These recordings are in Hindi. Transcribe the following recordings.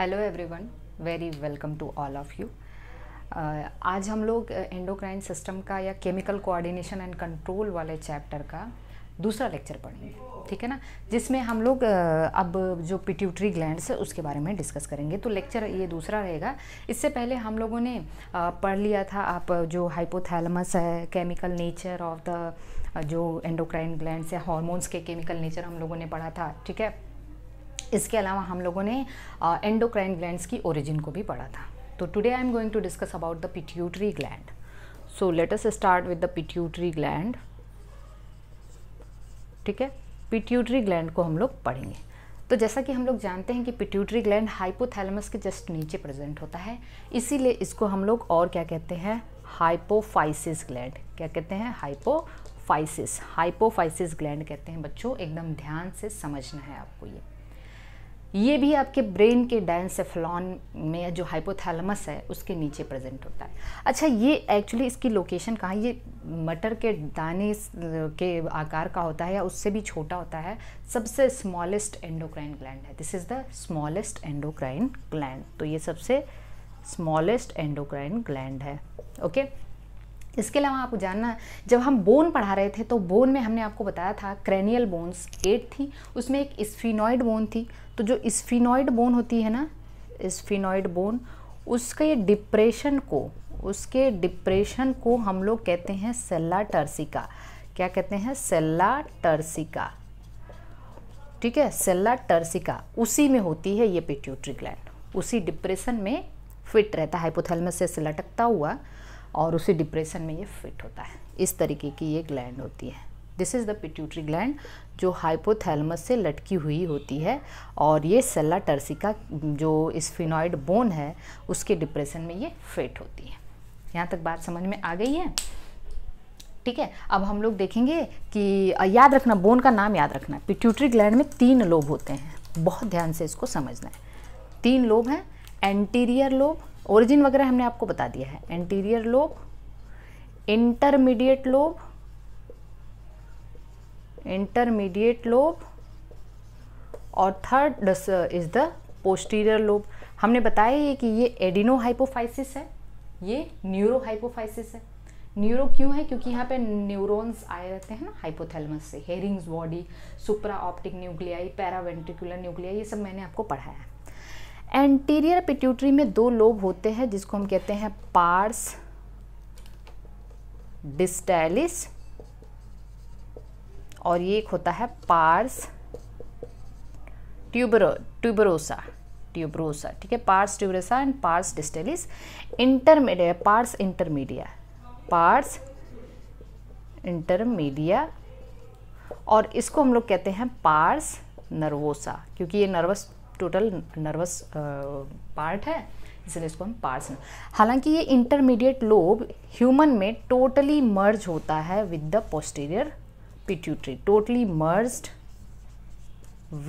Hello everyone very welcome to all of you आज हम लोग एंडोक्राइन uh, सिस्टम का या केमिकल कोऑर्डिनेशन एंड कंट्रोल वाले चैप्टर का दूसरा लेक्चर पढ़ेंगे ठीक है ना जिसमें हम लोग uh, अब जो पिट्यूटरी ग्लैंड्स है उसके बारे में डिस्कस करेंगे तो लेक्चर ये दूसरा रहेगा इससे पहले हम लोगों ने uh, पढ़ लिया था आप जो हाइपोथैलमस है केमिकल नेचर ऑफ द जो एंडोक्राइन ग्लैंड्स या हॉर्मोन्स के केमिकल नेचर हम लोगों ने पढ़ा था ठीक है इसके अलावा हम लोगों ने एंडोक्राइन ग्लैंड्स की ओरिजिन को भी पढ़ा था तो today I am going to discuss about the pituitary gland so let us start with the pituitary gland ठीक है पिट्यूटरी ग्लैंड को हम लोग पढ़ेंगे तो जैसा कि हम लोग जानते हैं कि पिट्यूटरी ग्लैंड हाइपोथैलमस के जस्ट नीचे प्रेजेंट होता है इसीलिए इसको हम लोग और क्या कहते हैं हाइपोफाइसिस ग्लैंड क्या कहते हैं हाइपोफाइसिस हाइपोफाइसिस ग्लैंड कहते हैं बच्चों एकदम ध्यान से समझना है आपको ये ये भी आपके ब्रेन के डायनसेफलॉन में जो हाइपोथैलमस है उसके नीचे प्रेजेंट होता है अच्छा ये एक्चुअली इसकी लोकेशन कहाँ ये मटर के दाने के आकार का होता है या उससे भी छोटा होता है सबसे स्मॉलेस्ट एंडोक्राइन ग्लैंड है this is the smallest endocrine gland तो ये सबसे स्मॉलेस्ट एंडोक्राइन ग्लैंड है ओके इसके अलावा आपको जानना जब हम बोन पढ़ा रहे थे तो बोन में हमने आपको बताया था क्रैनियल बोन्स एट थी उसमें एक स्फिनॉइड बोन थी तो जो स्फिनॉइड बोन होती है ना स्फिनॉइड बोन उसके डिप्रेशन को उसके डिप्रेशन को हम लोग कहते हैं सेल्ला टर्सिका क्या कहते हैं सेल्ला टर्सिका ठीक है सेल्ला टर्सिका उसी में होती है ये पिट्यूटरी ग्लैंड उसी डिप्रेशन में फिट रहता है में से लटकता हुआ और उसी डिप्रेशन में ये फिट होता है इस तरीके की ये ग्लैंड होती है this is the pituitary gland जो हाइपोथैलमस से लटकी हुई होती है और ये सेल्ला टर्सिका जो स्फिनॉइड बोन है उसके डिप्रेशन में ये फेट होती है यहाँ तक बात समझ में आ गई है ठीक है अब हम लोग देखेंगे कि याद रखना बोन का नाम याद रखना पिट्यूटरी ग्लैंड में तीन लोब होते हैं बहुत ध्यान से इसको समझना है तीन लोब हैं एंटीरियर लोब ओरिजिन वगैरह हमने आपको बता दिया है anterior lobe intermediate lobe intermediate lobe और third is the posterior lobe हमने बताया ये कि ये एडिनो हाइपोफाइसिस है ये न्यूरो हाइपोफाइसिस है न्यूरो क्यों है क्योंकि यहाँ पे न्यूरॉन्स आए रहते हैं ना हाइपोथेलमस से Herring's body supra optic nuclei paraventricular nuclei ये सब मैंने आपको पढ़ाया है एंटीरियर पिट्यूटरी में दो लोब होते हैं जिसको हम कहते हैं पार्स डिस्टैलिस और ये एक होता है पार्स ट्यूबरो ट्यूबरोसा ट्यूबरोसा ठीक है pars tuberosa and pars distalis intermedia pars intermedia pars intermedia और इसको हम लोग कहते हैं पार्स नर्वोसा क्योंकि ये नर्वस टोटल नर्वस पार्ट है इसलिए इसको हम पार्स हालांकि ये इंटरमीडिएट लोब ह्यूमन में टोटली मर्ज होता है विद द पोस्टीरियर pituitary मतलब तो totally merged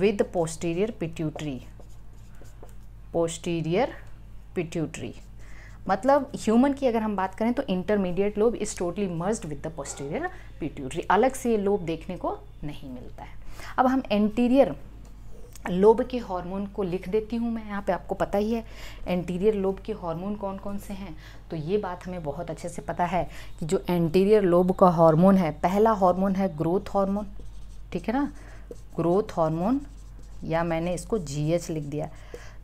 with the posterior pituitary posterior pituitary मतलब ह्यूमन की अगर हम बात करें तो intermediate lobe is totally merged with the posterior pituitary अलग से ये लोब देखने को नहीं मिलता है अब हम एंटीरियर लोब के हार्मोन को लिख देती हूँ मैं यहाँ पे आपको पता ही है एंटीरियर लोब के हार्मोन कौन कौन से हैं तो ये बात हमें बहुत अच्छे से पता है कि जो एंटीरियर लोब का हार्मोन है पहला हार्मोन है ग्रोथ हार्मोन ठीक है ना ग्रोथ हार्मोन या मैंने इसको जीएच लिख दिया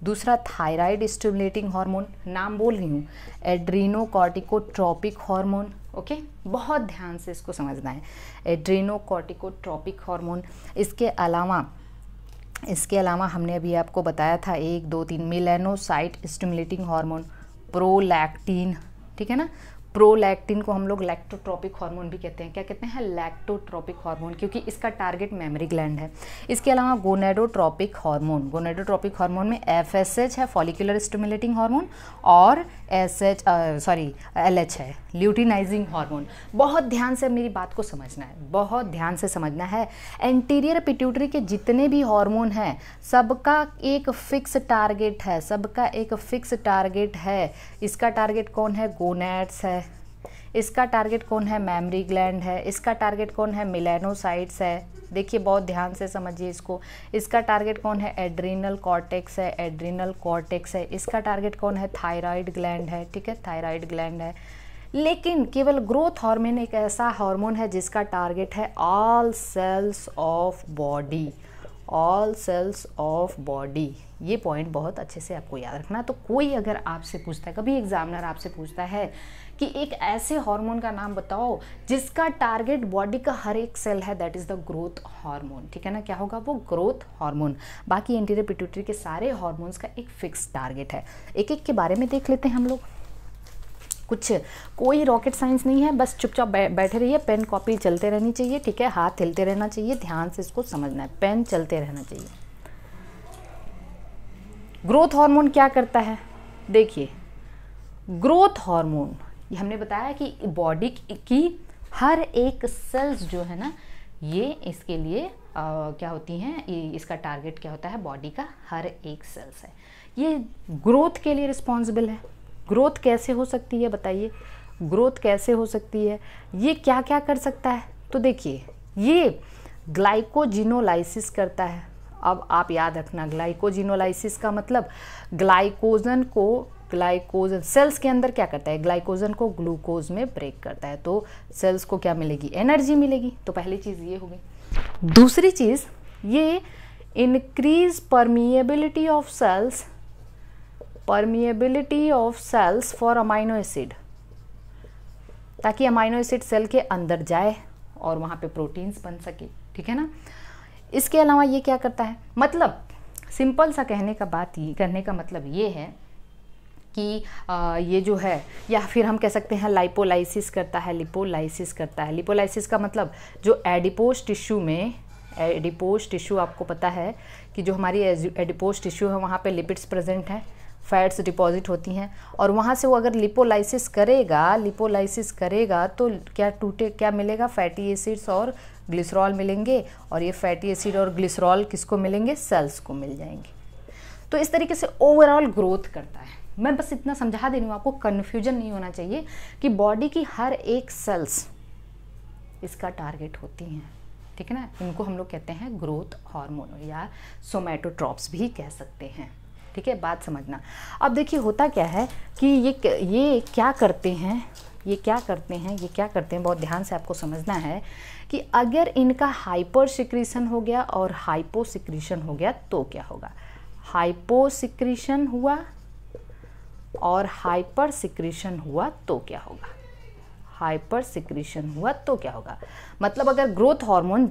दूसरा थायराइड स्टिमुलेटिंग हार्मोन नाम बोल रही हूँ एड्रीनोकॉर्टिकोट्रॉपिक हार्मोन ओके बहुत ध्यान से इसको समझना है एड्रीनोकॉर्टिकोट्रॉपिक हार्मोन इसके अलावा इसके अलावा हमने अभी आपको बताया था एक दो तीन मिलेनोसाइट स्टिमुलेटिंग हार्मोन प्रोलैक्टिन ठीक है ना प्रोलैक्टिन को हम लोग लैक्टोट्रॉपिक हार्मोन भी कहते हैं क्या कहते हैं लैक्टोट्रॉपिक हार्मोन क्योंकि इसका टारगेट मेमोरी ग्लैंड है इसके अलावा गोनेडोट्रॉपिक हार्मोन गोनेडोट्रॉपिक हार्मोन में एफ है फॉलिकुलर स्टिमुलेटिंग हार्मोन और S H sorry L H है ल्यूटिनाइजिंग हार्मोन बहुत ध्यान से मेरी बात को समझना है बहुत ध्यान से समझना है एंटीरियर पिट्यूटरी के जितने भी हार्मोन हैं सबका एक फिक्स टारगेट है सबका एक फिक्स टारगेट है इसका टारगेट कौन है गोनेट्स है इसका टारगेट कौन है मैमरी ग्लैंड है इसका टारगेट कौन है मिलेनोसाइट्स है देखिए बहुत ध्यान से समझिए इसको इसका टारगेट कौन है एड्रीनल कॉर्टेक्स है एड्रीनल कॉर्टेक्स है इसका टारगेट कौन है थायराइड ग्लैंड है ठीक है थायराइड ग्लैंड है लेकिन केवल ग्रोथ हार्मोन एक ऐसा हार्मोन है जिसका टारगेट है all cells of body all cells of body ये पॉइंट बहुत अच्छे से आपको याद रखना तो कोई अगर आपसे पूछता है कभी एग्जामिनर आपसे पूछता है कि एक ऐसे हार्मोन का नाम बताओ जिसका टारगेट बॉडी का हर एक सेल है that is the growth hormone ठीक है ना क्या होगा वो ग्रोथ हार्मोन बाकी इंटीरियर पिट्यूटरी के सारे हार्मोन्स का एक फिक्स टारगेट है एक एक के बारे में देख लेते हैं हम लोग कुछ कोई रॉकेट साइंस नहीं है बस चुपचाप बै, बैठे रहिए पेन कॉपी चलते रहनी चाहिए ठीक है हाथ हिलते रहना चाहिए ध्यान से इसको समझना है पेन चलते रहना चाहिए ग्रोथ हार्मोन क्या करता है देखिए ग्रोथ हार्मोन हमने बताया कि बॉडी की हर एक सेल्स जो है ना ये इसके लिए आ, क्या होती हैं इसका टारगेट क्या होता है बॉडी का हर एक सेल्स है ये ग्रोथ के लिए रिस्पॉन्सिबल है ग्रोथ कैसे हो सकती है बताइए ग्रोथ कैसे हो सकती है ये क्या क्या कर सकता है तो देखिए ये ग्लाइकोजिनोलाइसिस करता है अब आप याद रखना ग्लाइकोजिनोलाइसिस का मतलब ग्लाइकोजन को ग्लाइकोजन सेल्स के अंदर क्या करता है ग्लाइकोजन को ग्लूकोज में ब्रेक करता है तो सेल्स को क्या मिलेगी एनर्जी मिलेगी तो पहली चीज़ ये होगी दूसरी चीज़ ये increase permeability of cells permeability of cells for amino acid ताकि अमाइनो एसिड सेल के अंदर जाए और वहाँ पे प्रोटीन्स बन सके ठीक है ना इसके अलावा ये क्या करता है मतलब सिंपल सा कहने का बात ये करने का मतलब ये है कि ये जो है या फिर हम कह सकते हैं लाइपोलाइसिस करता है लिपोलाइसिस करता है लिपोलाइसिस का मतलब जो एडिपोज टिश्यू में एडिपोज टिश्यू आपको पता है कि जो हमारी एडिपोज टिश्यू है वहाँ पे लिपिड्स प्रेजेंट हैं फैट्स डिपॉजिट होती हैं और वहाँ से वो अगर लिपोलाइसिस करेगा लिपोलाइसिस करेगा तो क्या टूटे क्या मिलेगा फैटी एसिड्स और ग्लिसरॉल मिलेंगे और ये फैटी एसिड और ग्लिसरॉल किसको मिलेंगे सेल्स को मिल जाएंगे तो इस तरीके से ओवरऑल ग्रोथ करता है मैं बस इतना समझा दे रही हूँ आपको कन्फ्यूजन नहीं होना चाहिए कि बॉडी की हर एक सेल्स इसका टारगेट होती हैं ठीक है ना इनको हम लोग कहते हैं ग्रोथ हार्मोन या सोमेटोट्रॉप्स भी कह सकते हैं ठीक है बात समझना अब देखिए होता क्या है कि ये ये क्या करते हैं ये क्या करते हैं ये क्या करते हैं बहुत ध्यान से आपको समझना है कि अगर इनका हाइपर सिक्रीशन हो गया और हाइपो सिक्रीशन हो गया तो क्या होगा हाइपो सिक्रीशन हुआ और हाइपर सिक्रीशन हुआ तो क्या होगा हाइपर सिक्रीशन हुआ तो क्या होगा मतलब अगर ग्रोथ हार्मोन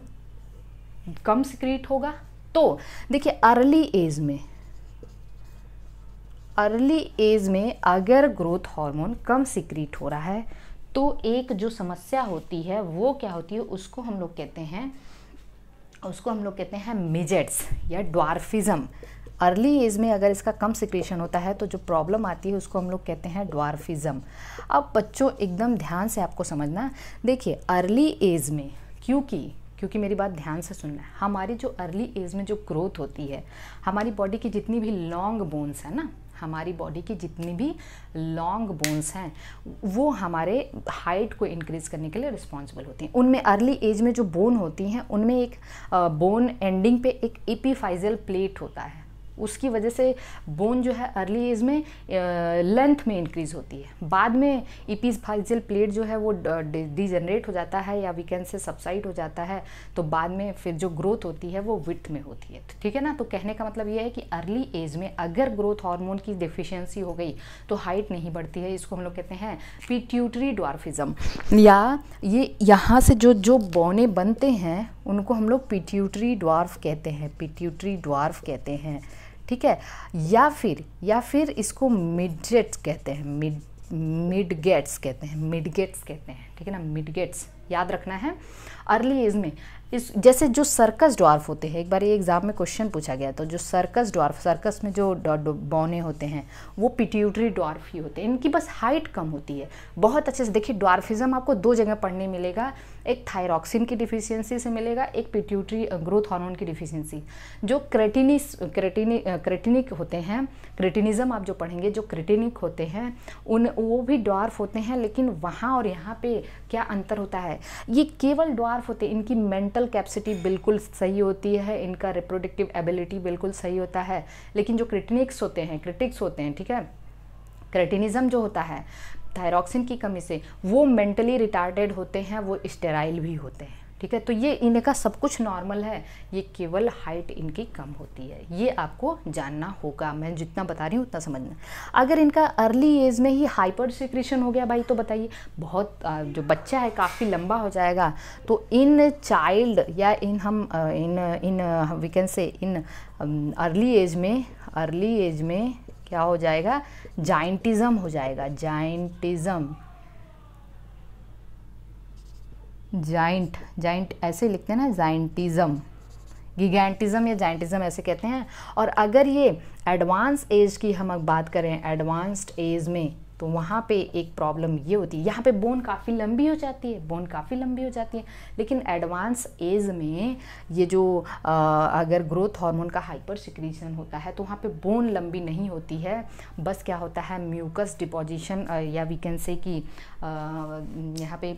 कम सिक्रीट होगा तो देखिए अर्ली एज में अर्ली एज में अगर ग्रोथ हार्मोन कम सिक्रीट हो रहा है तो एक जो समस्या होती है वो क्या होती है उसको हम लोग कहते हैं उसको हम लोग कहते हैं मिजेट्स या ड्वार्फिज़म अर्ली एज में अगर इसका कम सिक्रेशन होता है तो जो प्रॉब्लम आती है उसको हम लोग कहते हैं ड्वार्फिज़म अब बच्चों एकदम ध्यान से आपको समझना देखिए अर्ली एज में क्योंकि क्योंकि मेरी बात ध्यान से सुनना है हमारी जो अर्ली एज में जो ग्रोथ होती है हमारी बॉडी की जितनी भी लॉन्ग बोन्स है ना हमारी बॉडी की जितनी भी लॉन्ग बोन्स हैं वो हमारे हाइट को इंक्रीज़ करने के लिए रिस्पॉन्सिबल होती हैं उनमें अर्ली एज में जो बोन होती हैं उनमें एक बोन एंडिंग पे एक एपीफाइजल प्लेट होता है उसकी वजह से बोन जो है अर्ली एज में लेंथ में इंक्रीज़ होती है बाद में इपीस फाइजल प्लेट जो है वो डिजनरेट हो जाता है या वीकेंड से सबसाइड हो जाता है तो बाद में फिर जो ग्रोथ होती है वो विथ में होती है ठीक है ना तो कहने का मतलब ये है कि अर्ली एज में अगर ग्रोथ हार्मोन की डिफिशियंसी हो गई तो हाइट नहीं बढ़ती है इसको हम लोग कहते हैं पिट्यूटरी डॉर्फिज़म या ये यहाँ से जो जो बोने बनते हैं उनको हम लोग पिट्यूटरी डॉर्फ कहते हैं पिट्यूटरी डॉर्फ कहते हैं ठीक है या फिर या फिर इसको मिडजेट कहते हैं मिड मिड गेट्स कहते हैं मिड गेट्स कहते हैं ठीक है ना मिड गेट्स याद रखना है अर्ली एज में इस जैसे जो सर्कस डॉर्फ होते हैं एक बार ये एग्ज़ाम में क्वेश्चन पूछा गया तो जो सर्कस डॉर्फ सर्कस में जो बौने होते हैं वो पिट्यूटरी डॉर्फ ही होते हैं इनकी बस हाइट कम होती है बहुत अच्छे से देखिए डॉर्फिज़म आपको दो जगह पढ़ने मिलेगा एक थायरॉक्सिन की डिफिशियंसी से मिलेगा एक पिट्यूटरी ग्रोथ हार्मोन की डिफिशियंसी जो क्रेटिनिस क्रेटिनी क्रेटिनिक होते हैं क्रेटिनिज्म आप जो पढ़ेंगे जो क्रेटिनिक होते हैं उन वो भी डॉर्फ होते हैं लेकिन वहाँ और यहाँ पे क्या अंतर होता है ये केवल डॉर्फ होते हैं इनकी मेंटल मेंटल कैपेसिटी बिल्कुल सही होती है इनका रिप्रोडक्टिव एबिलिटी बिल्कुल सही होता है लेकिन जो क्रिटिनिक्स होते हैं क्रिटिक्स होते हैं ठीक है क्रिटिनिज्म जो होता है थायरॉक्सिन की कमी से वो मेंटली रिटार्डेड होते हैं वो स्टेराइल भी होते हैं ठीक है तो ये इनका सब कुछ नॉर्मल है ये केवल हाइट इनकी कम होती है ये आपको जानना होगा मैं जितना बता रही हूँ उतना समझना अगर इनका अर्ली एज में ही हाइपर सिक्रेशन हो गया भाई तो बताइए बहुत जो बच्चा है काफ़ी लंबा हो जाएगा तो इन चाइल्ड या इन हम इन इन we can say in early age में अर्ली एज में क्या हो जाएगा जाइंटिज़म हो जाएगा जाइंटिज़म जाइंट जाइंट ऐसे लिखते हैं ना जाइंटिज़म गिगेंटिज़म या जाइंटिज्म ऐसे कहते हैं और अगर ये एडवांस एज की हम बात करें एडवांस्ड एज में तो वहाँ पे एक प्रॉब्लम ये होती है यहाँ पे बोन काफ़ी लंबी हो जाती है बोन काफ़ी लंबी हो जाती है लेकिन एडवांस एज में ये जो आ, अगर ग्रोथ हार्मोन का हाइपर सिक्रीशन होता है तो वहाँ पे बोन लंबी नहीं होती है बस क्या होता है म्यूकस डिपोजिशन या वी कैन से कि यहाँ पे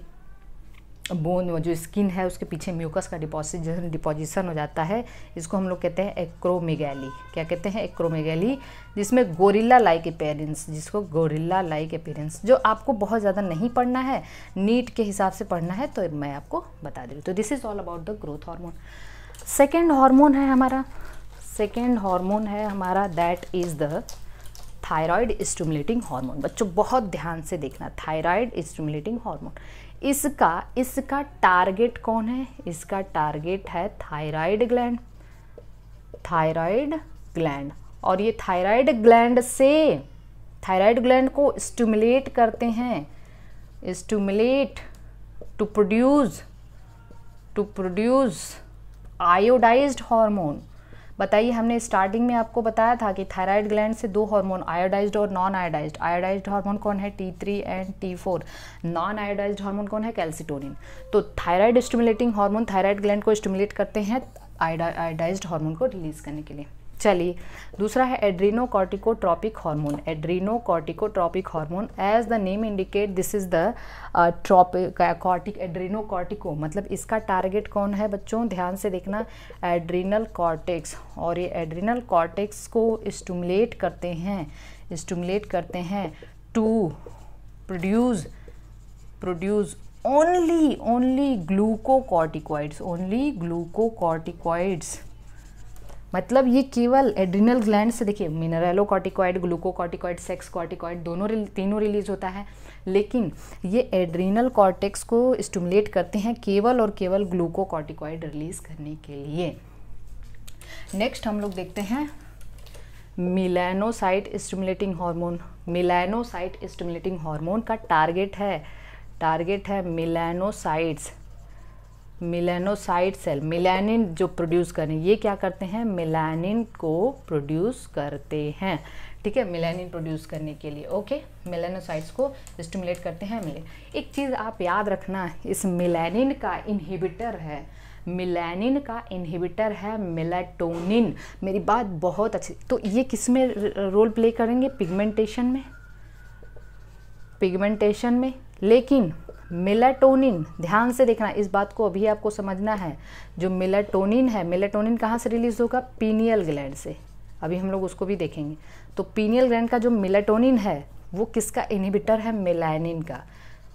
बोन जो स्किन है उसके पीछे म्यूकस का डिपॉजिशन डिपोजिशन हो जाता है इसको हम लोग कहते हैं एक्रोमेगैली क्या कहते हैं एक्रोमेगैली जिसमें गोरिल्ला लाइक अपेयरेंस जिसको गोरिल्ला लाइक अपेयरेंस जो आपको बहुत ज़्यादा नहीं पढ़ना है नीट के हिसाब से पढ़ना है तो मैं आपको बता दे रही हूँ तो this is all about the growth hormone second hormone है हमारा सेकेंड हार्मोन है हमारा that is the thyroid stimulating hormone बच्चों बहुत ध्यान से देखना थायराइड स्टिमुलेटिंग हार्मोन इसका इसका टारगेट कौन है इसका टारगेट है थायराइड ग्लैंड थायराइड ग्लैंड और ये थायराइड ग्लैंड से थायराइड ग्लैंड को स्टूमुलेट करते हैं stimulate to produce to produce iodized hormone बताइए हमने स्टार्टिंग में आपको बताया था कि थायराइड ग्लैंड से दो हार्मोन आयोडाइज्ड और नॉन आयोडाइज्ड आयोडाइज्ड हार्मोन कौन है T three and T four non iodized hormone कौन है कैल्सिटोनिन तो thyroid stimulating hormone thyroid gland को स्टिमुलेट करते हैं आयोडाइज्ड हार्मोन को रिलीज करने के लिए चलिए दूसरा है adrenocorticotropic hormone adrenocorticotropic hormone as the name indicate this is the tropic cortic adrenocortico मतलब इसका टारगेट कौन है बच्चों ध्यान से देखना एड्रीनल कॉर्टेक्स और ये एड्रीनल कॉर्टेक्स को स्टूमुलेट करते हैं स्टूमुलेट करते हैं to produce produce only only glucocorticoids only glucocorticoids मतलब ये केवल एड्रिनल ग्लैंड से देखिए मिनरलोकॉटिकॉइड ग्लूकोकॉटिकॉइड सेक्स कॉटिकॉइड दोनों रिल, तीनों रिलीज होता है लेकिन ये एड्रिनल कॉर्टेक्स को स्टिमुलेट करते हैं केवल और केवल ग्लूकोकॉटिकॉइड रिलीज करने के लिए नेक्स्ट हम लोग देखते हैं melanocyte stimulating hormone melanocyte stimulating hormone का टारगेट है टारगेट है मिलानोसाइट्स मिलेनोसाइट सेल मिलानिन जो प्रोड्यूस करें ये क्या करते हैं मिलानिन को प्रोड्यूस करते हैं ठीक है मिलानिन प्रोड्यूस करने के लिए ओके मिलानोसाइट्स को स्टिमुलेट करते हैं मिले एक चीज़ आप याद रखना इस मिलानिन का इनहिबिटर है मिलानिन का इनहिबिटर है मिलाटोनिन मेरी बात बहुत अच्छी तो ये किस में रोल प्ले करेंगे पिगमेंटेशन में पिगमेंटेशन में लेकिन मेलाटोनिन ध्यान से देखना इस बात को अभी आपको समझना है जो मेलाटोनिन है मेलाटोनिन कहाँ से रिलीज होगा पीनियल ग्लैंड से अभी हम लोग उसको भी देखेंगे तो पीनियल ग्लैंड का जो मेलाटोनिन है वो किसका इनहिबिटर है मेलानिन का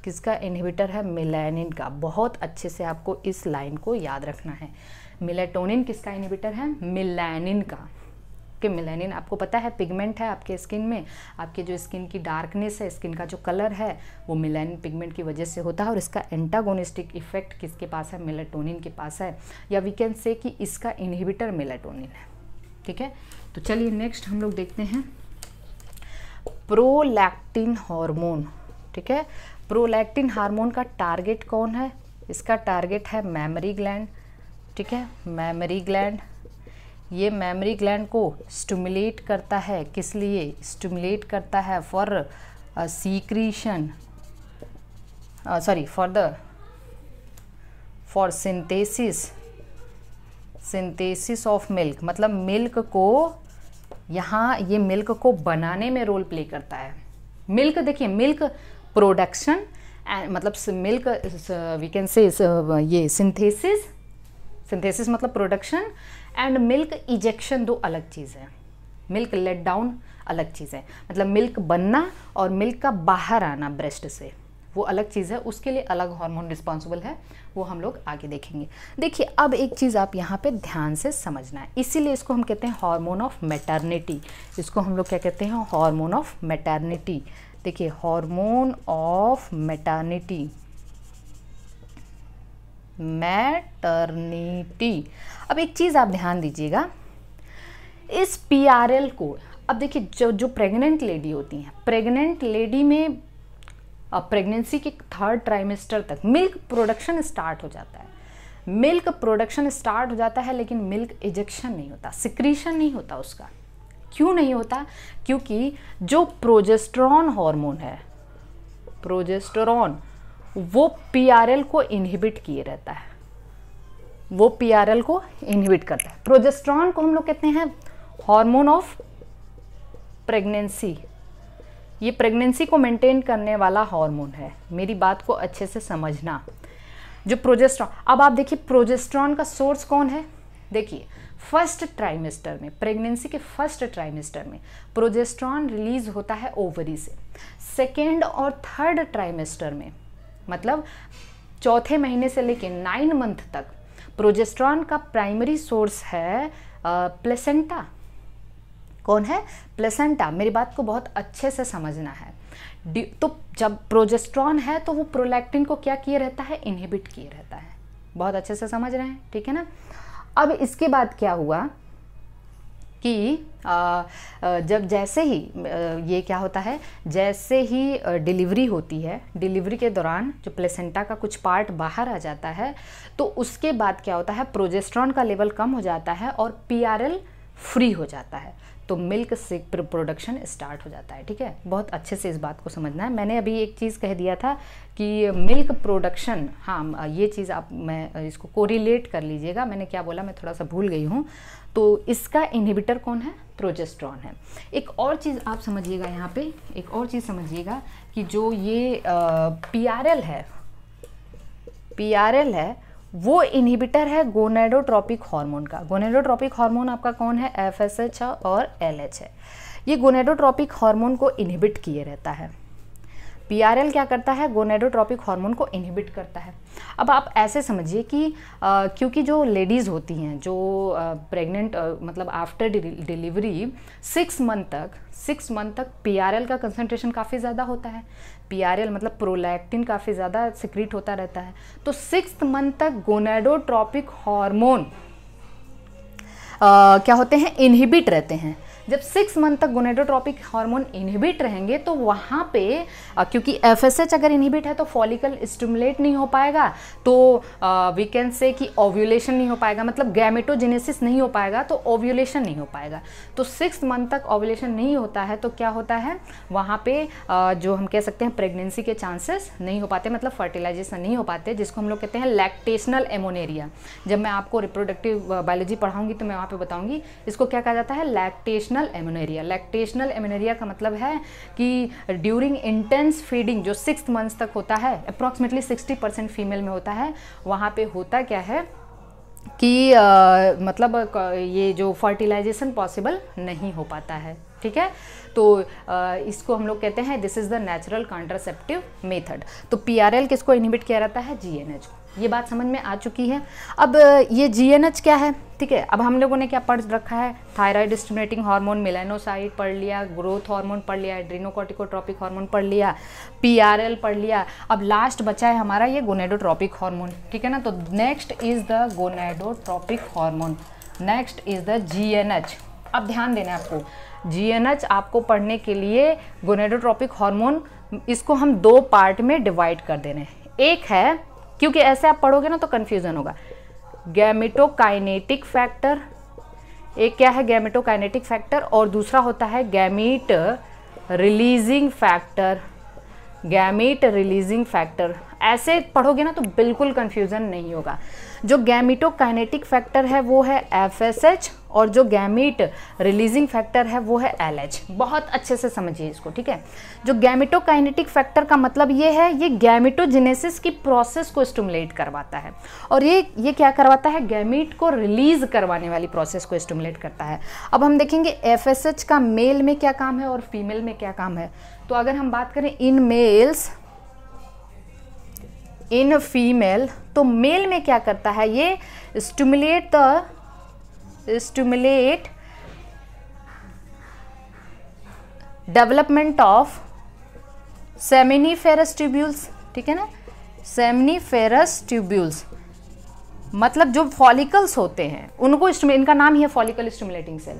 किसका इनहिबिटर है मेलानिन का बहुत अच्छे से आपको इस लाइन को याद रखना है मेलाटोनिन किसका इनहिबिटर है मिलानिन का आपके मिलेनिन आपको पता है पिगमेंट है आपके स्किन में आपके जो स्किन की डार्कनेस है स्किन का जो कलर है वो मिलेनिन पिगमेंट की वजह से होता है और इसका एंटागोनिस्टिक इफेक्ट किसके पास है मिलेटोनिन के पास है या वी कैन से कि इसका इनहिबिटर मिलेटोनिन है ठीक है तो चलिए नेक्स्ट हम लोग देखते हैं प्रोलैक्टिन हार्मोन ठीक है प्रोलैक्टिन हार्मोन का टारगेट कौन है इसका टारगेट है मैमरी ग्लैंड ठीक है मैमरी ग्लैंड ये मेमरी ग्लैंड को स्टमुलेट करता है किस लिए स्टमुलेट करता है for secretion sorry for the for synthesis synthesis of milk मतलब मिल्क को यहाँ ये मिल्क को बनाने में रोल प्ले करता है मिल्क देखिए मिल्क प्रोडक्शन मतलब मिल्क वी कैन से ये सिंथेसिस सिंथेसिस मतलब प्रोडक्शन एंड मिल्क इजेक्शन दो अलग चीज़ है मिल्क लेट डाउन अलग चीज़ है मतलब मिल्क बनना और मिल्क का बाहर आना ब्रेस्ट से वो अलग चीज़ है उसके लिए अलग हार्मोन रिस्पॉन्सिबल है वो हम लोग आगे देखेंगे देखिए अब एक चीज़ आप यहाँ पे ध्यान से समझना है इसीलिए इसको हम कहते हैं हार्मोन ऑफ मेटर्निटी इसको हम लोग क्या कहते हैं हार्मोन ऑफ मेटर्निटी देखिए हार्मोन ऑफ मेटर्निटी मैटर्निटी अब एक चीज़ आप ध्यान दीजिएगा इस पी आर एल को अब देखिए जो जो प्रेग्नेंट लेडी होती हैं प्रेग्नेंट लेडी में प्रेगनेंसी के थर्ड ट्राइमेस्टर तक मिल्क प्रोडक्शन स्टार्ट हो जाता है मिल्क प्रोडक्शन स्टार्ट हो जाता है लेकिन मिल्क इजेक्शन नहीं होता सिक्रीशन नहीं होता उसका क्यों नहीं होता क्योंकि जो प्रोजेस्ट्रॉन हार्मोन है प्रोजेस्टरॉन वो पीआरएल को इनहिबिट किए रहता है वो पीआरएल को इनहिबिट करता है प्रोजेस्ट्रॉन को हम लोग कहते हैं हार्मोन ऑफ प्रेगनेंसी ये प्रेगनेंसी को मेंटेन करने वाला हार्मोन है मेरी बात को अच्छे से समझना जो प्रोजेस्ट्रॉन अब आप देखिए प्रोजेस्ट्रॉन का सोर्स कौन है देखिए फर्स्ट ट्राइमेस्टर में प्रेगनेंसी के फर्स्ट ट्राइमेस्टर में प्रोजेस्ट्रॉन रिलीज होता है ओवरी से सेकेंड और थर्ड ट्राइमेस्टर में मतलब चौथे महीने से लेकर नाइन मंथ तक प्रोजेस्ट्रॉन का प्राइमरी सोर्स है प्लेसेंटा कौन है प्लेसेंटा मेरी बात को बहुत अच्छे से समझना है तो जब प्रोजेस्ट्रॉन है तो वो प्रोलैक्टिन को क्या किए रहता है इनहिबिट किए रहता है बहुत अच्छे से समझ रहे हैं ठीक है ना अब इसके बाद क्या हुआ कि जब जैसे ही ये क्या होता है जैसे ही डिलीवरी होती है डिलीवरी के दौरान जो प्लेसेंटा का कुछ पार्ट बाहर आ जाता है तो उसके बाद क्या होता है प्रोजेस्ट्रॉन का लेवल कम हो जाता है और पीआरएल फ्री हो जाता है तो मिल्क से प्रोडक्शन स्टार्ट हो जाता है ठीक है बहुत अच्छे से इस बात को समझना है मैंने अभी एक चीज़ कह दिया था कि मिल्क प्रोडक्शन हाँ ये चीज़ आप मैं इसको कोरिलेट कर लीजिएगा मैंने क्या बोला मैं थोड़ा सा भूल गई हूँ तो इसका इनहिबिटर कौन है प्रोजेस्ट्रॉन है एक और चीज़ आप समझिएगा यहाँ पे एक और चीज़ समझिएगा कि जो ये पी आर एल है पी आर एल है वो इनहिबिटर है गोनेडोट्रॉपिक हार्मोन का गोनेडोट्रॉपिक हार्मोन आपका कौन है एफ एस एच है और एल एच है ये गोनेडोट्रॉपिक हार्मोन को इनहिबिट किए रहता है पीआरएल क्या करता है गोनेडोट्रॉपिक हार्मोन को इनहिबिट करता है अब आप ऐसे समझिए कि आ, क्योंकि जो लेडीज़ होती हैं जो प्रेग्नेंट मतलब आफ्टर डिलीवरी सिक्स मंथ तक सिक्स मंथ तक पीआरएल का कंसनट्रेशन काफ़ी ज़्यादा होता है पीआरएल मतलब प्रोलैक्टिन काफ़ी ज़्यादा सिक्रीट होता रहता है तो सिक्स मंथ तक गोनेडोट्रॉपिक हार्मोन क्या होते हैं इनहिबिट रहते हैं जब सिक्स मंथ तक गोनेडोट्रॉपिक हार्मोन इनहिबिट रहेंगे तो वहाँ पे क्योंकि एफ अगर इनहिबिट है तो फॉलिकल स्टिमुलेट नहीं हो पाएगा तो वी कैन से कि ओव्यूलेशन नहीं हो पाएगा मतलब गैमेटोजेनेसिस नहीं हो पाएगा तो ओव्यूलेशन नहीं हो पाएगा तो सिक्स मंथ तक ओव्यूलेशन नहीं होता है तो क्या होता है वहाँ पे जो हम कह सकते हैं प्रेगनेंसी के चांसेस नहीं हो पाते मतलब फर्टिलाइजेशन नहीं हो पाते जिसको हम लोग कहते हैं लैक्टेशनल एमोनेरिया जब मैं आपको रिप्रोडक्टिव बायोलॉजी पढ़ाऊंगी तो मैं वहाँ पर बताऊँगी इसको क्या कहा जाता है lactation lactational amenorrhoea lactational amenorrhoea का मतलब है कि ड्यूरिंग इंटेंस फीडिंग जो सिक्स मंथ्स तक होता है अप्रॉक्सीमेटली सिक्सटी परसेंट फीमेल में होता है वहाँ पे होता क्या है कि आ, मतलब ये जो फर्टिलाइजेशन पॉसिबल नहीं हो पाता है ठीक है तो आ, इसको हम लोग कहते हैं this is the natural contraceptive method तो पी किसको इनहिबिट किया जाता है जी को ये बात समझ में आ चुकी है अब ये जीएनएच क्या है ठीक है अब हम लोगों ने क्या पढ़ रखा है थायराइड स्टिमुलेटिंग हार्मोन मिलेनोसाइड पढ़ लिया ग्रोथ हार्मोन पढ़ लिया एड्रीनोकोटिकोट्रॉपिक हार्मोन पढ़ लिया पीआरएल पढ़ लिया अब लास्ट बचा है हमारा ये गोनेडोट्रॉपिक हार्मोन ठीक है ना तो next is the gonadotropic hormone next is the G अब ध्यान देना है आपको जी आपको पढ़ने के लिए गोनेडोट्रॉपिक हार्मोन इसको हम दो पार्ट में डिवाइड कर रहे हैं एक है क्योंकि ऐसे आप पढ़ोगे ना तो कन्फ्यूज़न होगा गैमिटोकाइनेटिक फैक्टर एक क्या है गैमिटोकाइनेटिक फैक्टर और दूसरा होता है gamete releasing factor gamete releasing factor ऐसे पढ़ोगे ना तो बिल्कुल कन्फ्यूज़न नहीं होगा जो गैमिटोकाइनेटिक फैक्टर है वो है एफ एस एच और जो गैमिट रिलीजिंग फैक्टर है वो है एल एच बहुत अच्छे से समझिए इसको ठीक है जो गैमिटोकाइनेटिक फैक्टर का मतलब ये है ये गैमिटोजेनेसिस की प्रोसेस को स्टमुलेट करवाता है और ये ये क्या करवाता है गैमिट को रिलीज करवाने वाली प्रोसेस को स्टमुलेट करता है अब हम देखेंगे एफ एस एच का मेल में क्या काम है और फीमेल में क्या काम है तो अगर हम बात करें इन मेल्स इन फीमेल तो मेल में क्या करता है ये stimulate the stimulate development of ferrous tubules ठीक है ना फेरस ट्यूब्यूल्स मतलब जो फॉलिकल्स होते हैं उनको इनका नाम ही है फॉलिकल स्टूमुलेटिंग सेल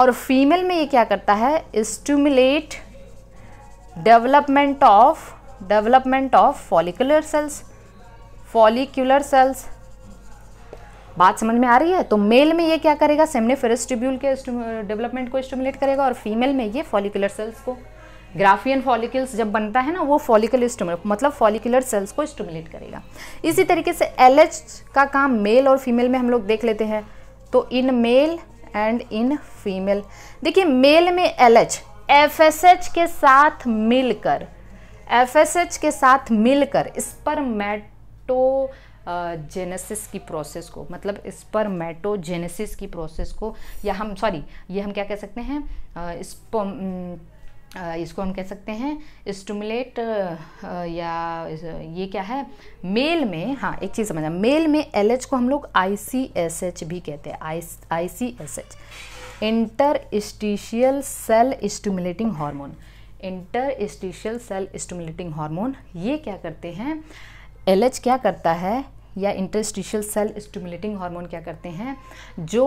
और फीमेल में ये क्या करता है stimulate development of development of follicular cells follicular cells बात समझ में आ रही है तो मेल में ये क्या करेगा सेमने फेरेस्टिब्यूल के डेवलपमेंट को स्टिमुलेट करेगा और फीमेल में ये फॉलिकुलर सेल्स को ग्राफियन फॉलिकल्स जब बनता है ना वो फॉलिकल स्टमुलेट मतलब फॉलिकुलर सेल्स को स्टमुलेट करेगा इसी तरीके से एल का काम मेल और फीमेल में हम लोग देख लेते हैं तो in male and in female देखिए मेल में एल एच एफ के साथ मिलकर एफएसएच के साथ मिलकर स्पर्मेटो जेनेसिस की प्रोसेस को मतलब स्पर्मेटोजेनेसिस की प्रोसेस को या हम सॉरी ये हम क्या कह सकते हैं स्पो इसको हम कह सकते हैं स्टमुलेट या ये क्या है मेल में हाँ एक चीज़ समझना मेल में एल को हम लोग आई सी एस एच भी कहते हैं I I C S H interstitial cell stimulating hormone interstitial cell stimulating hormone ये क्या करते हैं एल क्या करता है या इंटरस्टिशियल सेल स्टिमुलेटिंग हार्मोन क्या करते हैं जो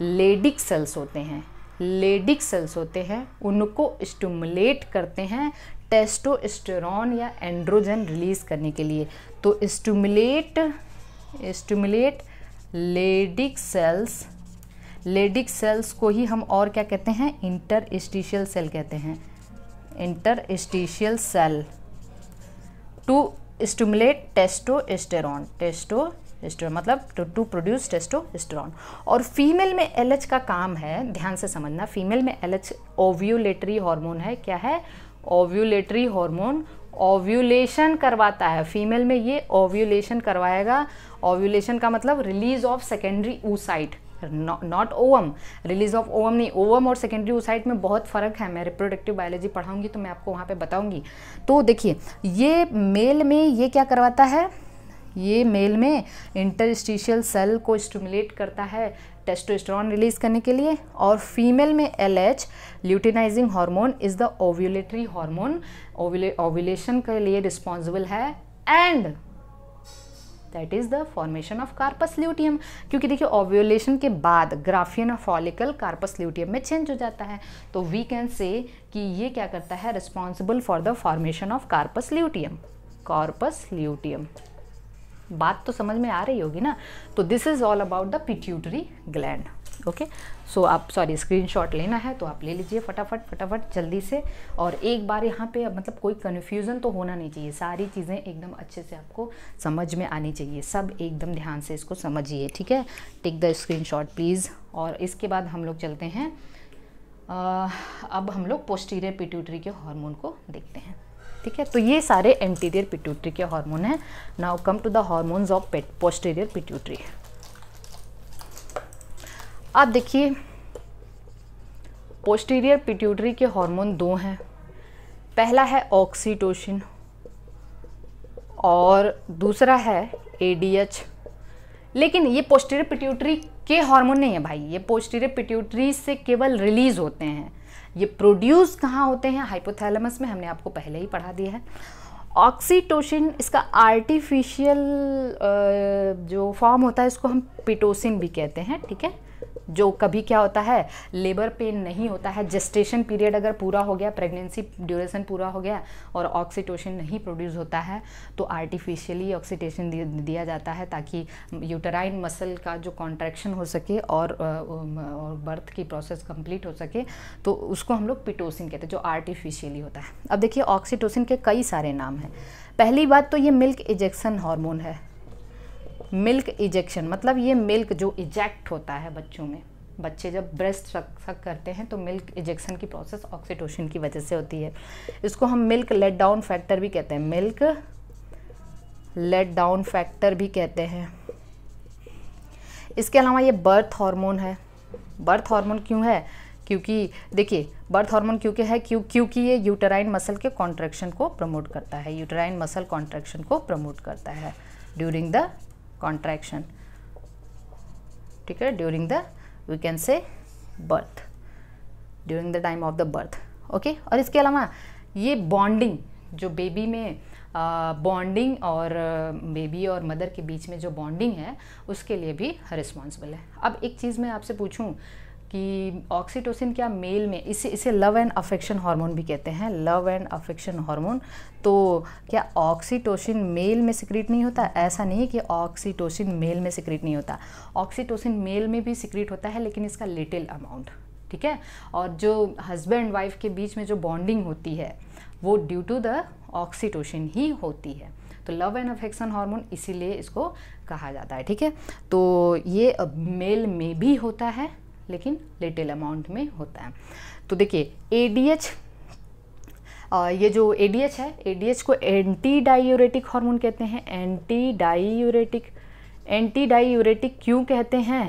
लेडिक सेल्स होते हैं लेडिक सेल्स होते हैं उनको स्टिमुलेट करते हैं टेस्टोस्टेरॉन या एंड्रोजन रिलीज़ करने के लिए तो stimulate stimulate Leydig cells Leydig cells को ही हम और क्या कहते हैं इंटरस्टिशियल सेल कहते हैं interstitial cell to stimulate testosterone मतलब testosterone मतलब टू टू प्रोड्यूस एस्टेरॉन और फीमेल में एच का काम है ध्यान से समझना फीमेल में एच ओव्यूलेटरी हॉर्मोन है क्या है ओव्यूलेटरी हॉर्मोन ओव्यूलेशन करवाता है फीमेल में ये ओव्यूलेशन करवाएगा ओव्यूलेशन का मतलब release of secondary oocyte not ovum release of ovum नहीं ओवम और सेकेंडरी ओसाइट में बहुत फ़र्क है मैं रिप्रोडक्टिव बायोलॉजी पढ़ाऊंगी तो मैं आपको वहाँ पे बताऊंगी तो देखिए ये मेल में ये क्या करवाता है ये मेल में इंटरस्टिशियल सेल को स्टिमुलेट करता है टेस्टोस्टेरोन रिलीज करने के लिए और फीमेल में L H luteinising hormone is the ovulatory hormone ovulation के लिए रिस्पॉन्सिबल है and that is the formation of corpus luteum क्योंकि देखिए ओव्यूलेशन के बाद ग्राफियन फॉलिकल कार्पस ल्यूटियम में चेंज हो जाता है तो वी कैन से कि ये क्या करता है responsible for the formation of corpus luteum corpus luteum बात तो समझ में आ रही होगी ना तो this is all about the pituitary gland okay so आप सॉरी स्क्रीनशॉट लेना है तो आप ले लीजिए फटाफट फटाफट जल्दी से और एक बार यहाँ पे मतलब कोई कन्फ्यूज़न तो होना नहीं चाहिए सारी चीज़ें एकदम अच्छे से आपको समझ में आनी चाहिए सब एकदम ध्यान से इसको समझिए ठीक है टेक द शॉट प्लीज़ और इसके बाद हम लोग चलते हैं आ, अब हम लोग पोस्टीरियर पिट्यूटरी के हार्मोन को देखते हैं ठीक है तो ये सारे एंटीरियर पिट्यूटरी के हार्मोन हैं now come to the hormones of posterior pituitary आप देखिए पोस्टीरियर पिट्यूटरी के हार्मोन दो हैं पहला है ऑक्सीटोशिन और दूसरा है एडीएच लेकिन ये पोस्टीरियर पिट्यूटरी के हार्मोन नहीं है भाई ये पोस्टीरियर पिट्यूटरी से केवल रिलीज होते हैं ये प्रोड्यूस कहाँ होते हैं हाइपोथैलेमस में हमने आपको पहले ही पढ़ा दिया है ऑक्सीटोसिन इसका आर्टिफिशियल जो फॉर्म होता है इसको हम पिटोसिन भी कहते हैं ठीक है जो कभी क्या होता है लेबर पेन नहीं होता है जेस्टेशन पीरियड अगर पूरा हो गया प्रेगनेंसी ड्यूरेशन पूरा हो गया और ऑक्सीटोशन नहीं प्रोड्यूस होता है तो आर्टिफिशियली ऑक्सीटेशन दिया जाता है ताकि यूटराइन मसल का जो कॉन्ट्रैक्शन हो सके और, और बर्थ की प्रोसेस कंप्लीट हो सके तो उसको हम लोग पिटोसिन कहते हैं जो आर्टिफिशियली होता है अब देखिए ऑक्सीटोसिन के कई सारे नाम हैं पहली बात तो ये मिल्क इजेक्शन हार्मोन है मिल्क इजेक्शन मतलब ये मिल्क जो इजेक्ट होता है बच्चों में बच्चे जब ब्रेस्ट सक करते हैं तो मिल्क इजेक्शन की प्रोसेस ऑक्सीटोशन की वजह से होती है इसको हम मिल्क लेट डाउन फैक्टर भी कहते हैं मिल्क लेट डाउन फैक्टर भी कहते हैं इसके अलावा ये बर्थ हार्मोन है बर्थ हार्मोन क्यों है क्योंकि देखिए बर्थ हार्मोन क्योंकि है क्यों क्योंकि ये यूटराइन मसल के कॉन्ट्रैक्शन को प्रमोट करता है यूटराइन मसल कॉन्ट्रैक्शन को प्रमोट करता है ड्यूरिंग द contraction ठीक है during the we can say birth during the time of the birth okay और इसके अलावा ये bonding जो baby में बॉन्डिंग uh, और बेबी uh, और मदर के बीच में जो बॉन्डिंग है उसके लिए भी रिस्पॉन्सिबल है अब एक चीज़ मैं आपसे पूछूं कि ऑक्सीटोसिन क्या मेल में इसे इसे लव एंड अफेक्शन हार्मोन भी कहते हैं लव एंड अफेक्शन हार्मोन तो क्या ऑक्सीटोसिन मेल में सिक्रीट नहीं होता ऐसा नहीं कि ऑक्सीटोसिन मेल में सिक्रीट नहीं होता ऑक्सीटोसिन मेल में भी सिक्रीट होता है लेकिन इसका लिटिल अमाउंट ठीक है और जो हस्बैंड वाइफ के बीच में जो बॉन्डिंग होती है वो ड्यू टू द ऑक्सीटोसिन ही होती है तो लव एंड अफेक्शन हार्मोन इसीलिए इसको कहा जाता है ठीक है तो ये मेल में भी होता है लेकिन लिटिल अमाउंट में होता है तो देखिए ए ये जो ए है ए को एंटी डायूरेटिक हार्मोन कहते हैं एंटी डायूरेटिक एंटी डायूरेटिक क्यों कहते हैं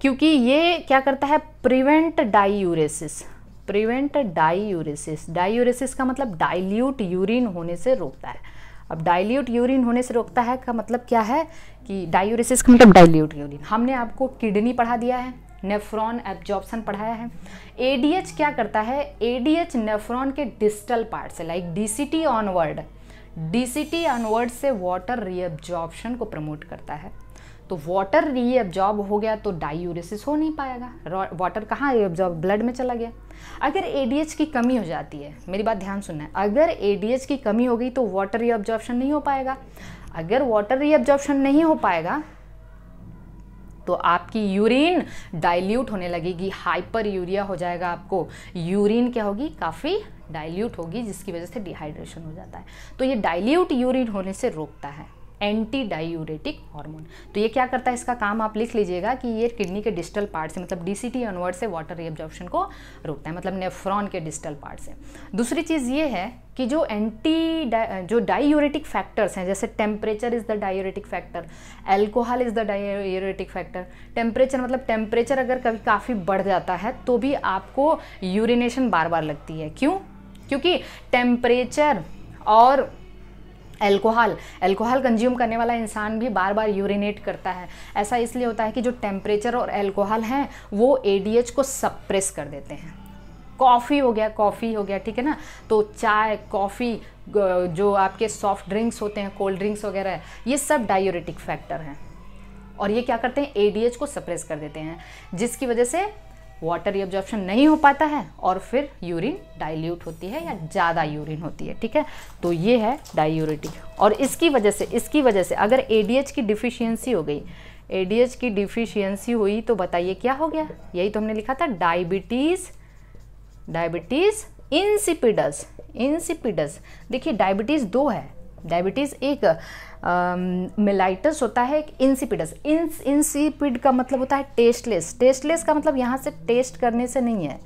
क्योंकि ये क्या करता है prevent diuresis prevent diuresis diuresis का मतलब डाइल्यूट यूरिन होने से रोकता है अब डाइल्यूट यूरिन होने से रोकता है का मतलब क्या है कि डायूरिसिस का मतलब डाइल्यूट यूरिन हमने आपको किडनी पढ़ा दिया है नेफ्रॉन एब्जॉर्प्शन पढ़ाया है एडीएच क्या करता है ए नेफ्रॉन के डिस्टल पार्ट से like D DCT onward T onward से वाटर रीअब्जॉर्प्शन को प्रमोट करता है तो वाटर रीअब्जॉर्ब हो गया तो डायूरेसिस हो नहीं पाएगा वाटर कहाँ रीअब्जॉर्ब ब्लड में चला गया अगर ए की कमी हो जाती है मेरी बात ध्यान सुनना है अगर ए की कमी हो गई तो वाटर रीअब्जॉर्प्शन नहीं हो पाएगा अगर वाटर रीअब्जॉर्प्शन नहीं हो पाएगा तो आपकी यूरिन डाइल्यूट होने लगेगी हाइपर यूरिया हो जाएगा आपको यूरिन क्या होगी काफ़ी डाइल्यूट होगी जिसकी वजह से डिहाइड्रेशन हो जाता है तो ये डाइल्यूट यूरिन होने से रोकता है एंटी डायूरेटिक हार्मोन तो ये क्या करता है इसका काम आप लिख लीजिएगा कि ये किडनी के डिस्टल पार्ट से मतलब डीसीटी अनवर्ड से वाटर रिएब्जॉर्प्शन को रोकता है मतलब नेफ्रॉन के डिस्टल पार्ट से दूसरी चीज़ ये है कि जो एंटी डा, जो डायूरेटिक फैक्टर्स हैं जैसे temperature is the diuretic factor alcohol is the diuretic factor temperature मतलब टेम्परेचर अगर कभी काफ़ी बढ़ जाता है तो भी आपको यूरिनेशन बार बार लगती है क्यों क्योंकि टेम्परेचर और एल्कोहल एल्कोहल कंज्यूम करने वाला इंसान भी बार बार यूरिनेट करता है ऐसा इसलिए होता है कि जो टेम्परेचर और एल्कोहल हैं वो ए को सप्रेस कर देते हैं कॉफ़ी हो गया कॉफ़ी हो गया ठीक है ना तो चाय कॉफ़ी जो आपके सॉफ्ट ड्रिंक्स होते हैं कोल्ड ड्रिंक्स वगैरह ये सब डायोरेटिक फैक्टर हैं और ये क्या करते हैं ए को सप्रेस कर देते हैं जिसकी वजह से वाटर रिब्जॉर्प्शन नहीं हो पाता है और फिर यूरिन डाइल्यूट होती है या ज़्यादा यूरिन होती है ठीक है तो ये है डाइयूरिटी और इसकी वजह से इसकी वजह से अगर ए की डिफिशियंसी हो गई ए की डिफिशियंसी हुई तो बताइए क्या हो गया यही तो हमने लिखा था डायबिटीज़ डायबिटीज़ इंसिपिडस इंसिपिडस देखिए डायबिटीज़ दो है डायबिटीज़ एक मिलाइटस होता है इंसिपिडस इंसिपिड का मतलब होता है टेस्टलेस टेस्टलेस का मतलब यहाँ से टेस्ट करने से नहीं है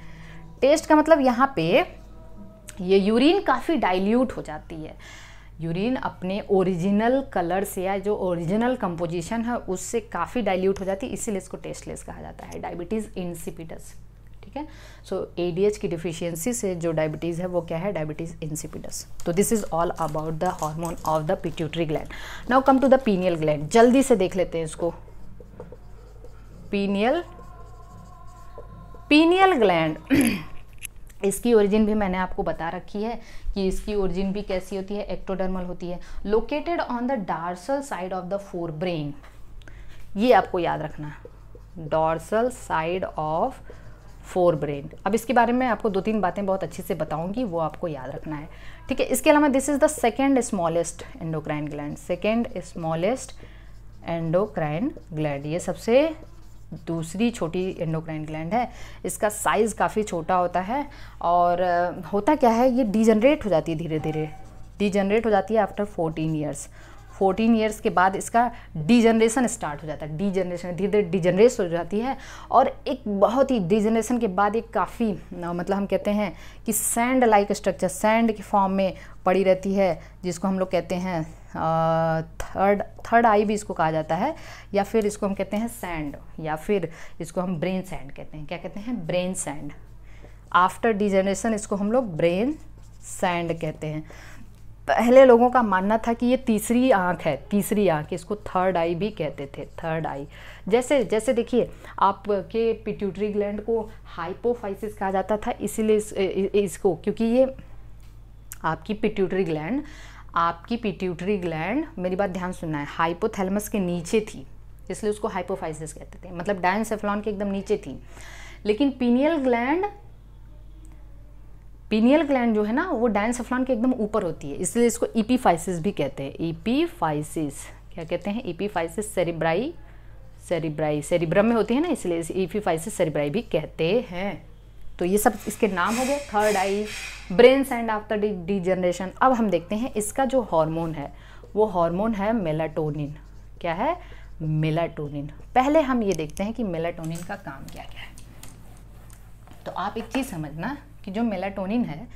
टेस्ट का मतलब यहाँ पे ये यूरिन काफ़ी डाइल्यूट हो जाती है यूरिन अपने ओरिजिनल कलर से या जो ओरिजिनल कंपोजिशन है उससे काफ़ी डाइल्यूट हो जाती है इसीलिए इसको टेस्टलेस कहा जाता है डायबिटीज़ इंसिपिडस ठीक है सो ए की डिफिशियंसी से जो डायबिटीज़ है वो क्या है डायबिटीज़ इंसिपिडस तो this is all about the hormone of the pituitary gland now come to the pineal gland जल्दी से देख लेते हैं इसको पीनियल पीनियल ग्लैंड इसकी ओरिजिन भी मैंने आपको बता रखी है कि इसकी ओरिजिन भी कैसी होती है एक्टोडर्मल होती है located on the dorsal side of the forebrain ये आपको याद रखना dorsal side of forebrain अब इसके बारे में आपको दो तीन बातें बहुत अच्छे से बताऊंगी वो आपको याद रखना है ठीक है इसके अलावा this is the second smallest endocrine gland second smallest endocrine gland ये सबसे दूसरी छोटी एंडोक्राइन ग्लैंड है इसका साइज़ काफ़ी छोटा होता है और होता क्या है ये डिजनरेट हो जाती है धीरे धीरे डिजनरेट हो जाती है after fourteen years fourteen years के बाद इसका डीजनरेशन स्टार्ट हो जाता है डीजनरेशन धीरे धीरे डिजनरेस हो जाती है और एक बहुत ही डिजनरेशन के बाद एक काफ़ी मतलब हम कहते हैं कि सैंड लाइक स्ट्रक्चर सैंड के फॉर्म में पड़ी रहती है जिसको हम लोग कहते हैं थर्ड थर्ड आई भी इसको कहा जाता है या फिर इसको हम कहते हैं सैंड या फिर इसको हम ब्रेन सैंड कहते हैं क्या कहते हैं ब्रेन सैंड आफ्टर डिजनरेशन इसको हम लोग ब्रेन सैंड कहते हैं पहले लोगों का मानना था कि ये तीसरी आँख है तीसरी आँख इसको थर्ड आई भी कहते थे थर्ड आई जैसे जैसे देखिए आपके पिट्यूटरी ग्लैंड को हाइपोफाइसिस कहा जाता था इसीलिए इस, इसको क्योंकि ये आपकी पिट्यूटरी ग्लैंड आपकी पिट्यूटरी ग्लैंड मेरी बात ध्यान सुनना है हाइपोथेलमस के नीचे थी इसलिए उसको हाइपोफाइसिस कहते थे मतलब डायन के एकदम नीचे थी लेकिन पीनियल ग्लैंड पीनियल ग्लैंड जो है ना वो डायनसेफ्लॉन के एकदम ऊपर होती है इसलिए इसको ईपीफाइसिस e भी कहते हैं ईपीफाइसिस e क्या कहते हैं ईपीफाइसिस सेरिब्राई सेरिब्राई सेरिब्रम में होती है ना इसलिए ईपीफाइसिस सेरिब्राई e भी कहते हैं तो ये सब इसके नाम हो गए third eye brain and after degeneration अब हम देखते हैं इसका जो हार्मोन है वो हार्मोन है मेलाटोनिन क्या है मेलाटोनिन पहले हम ये देखते हैं कि मेलाटोनिन का काम क्या क्या है तो आप एक चीज़ समझना कि जो मेलाटोनिन है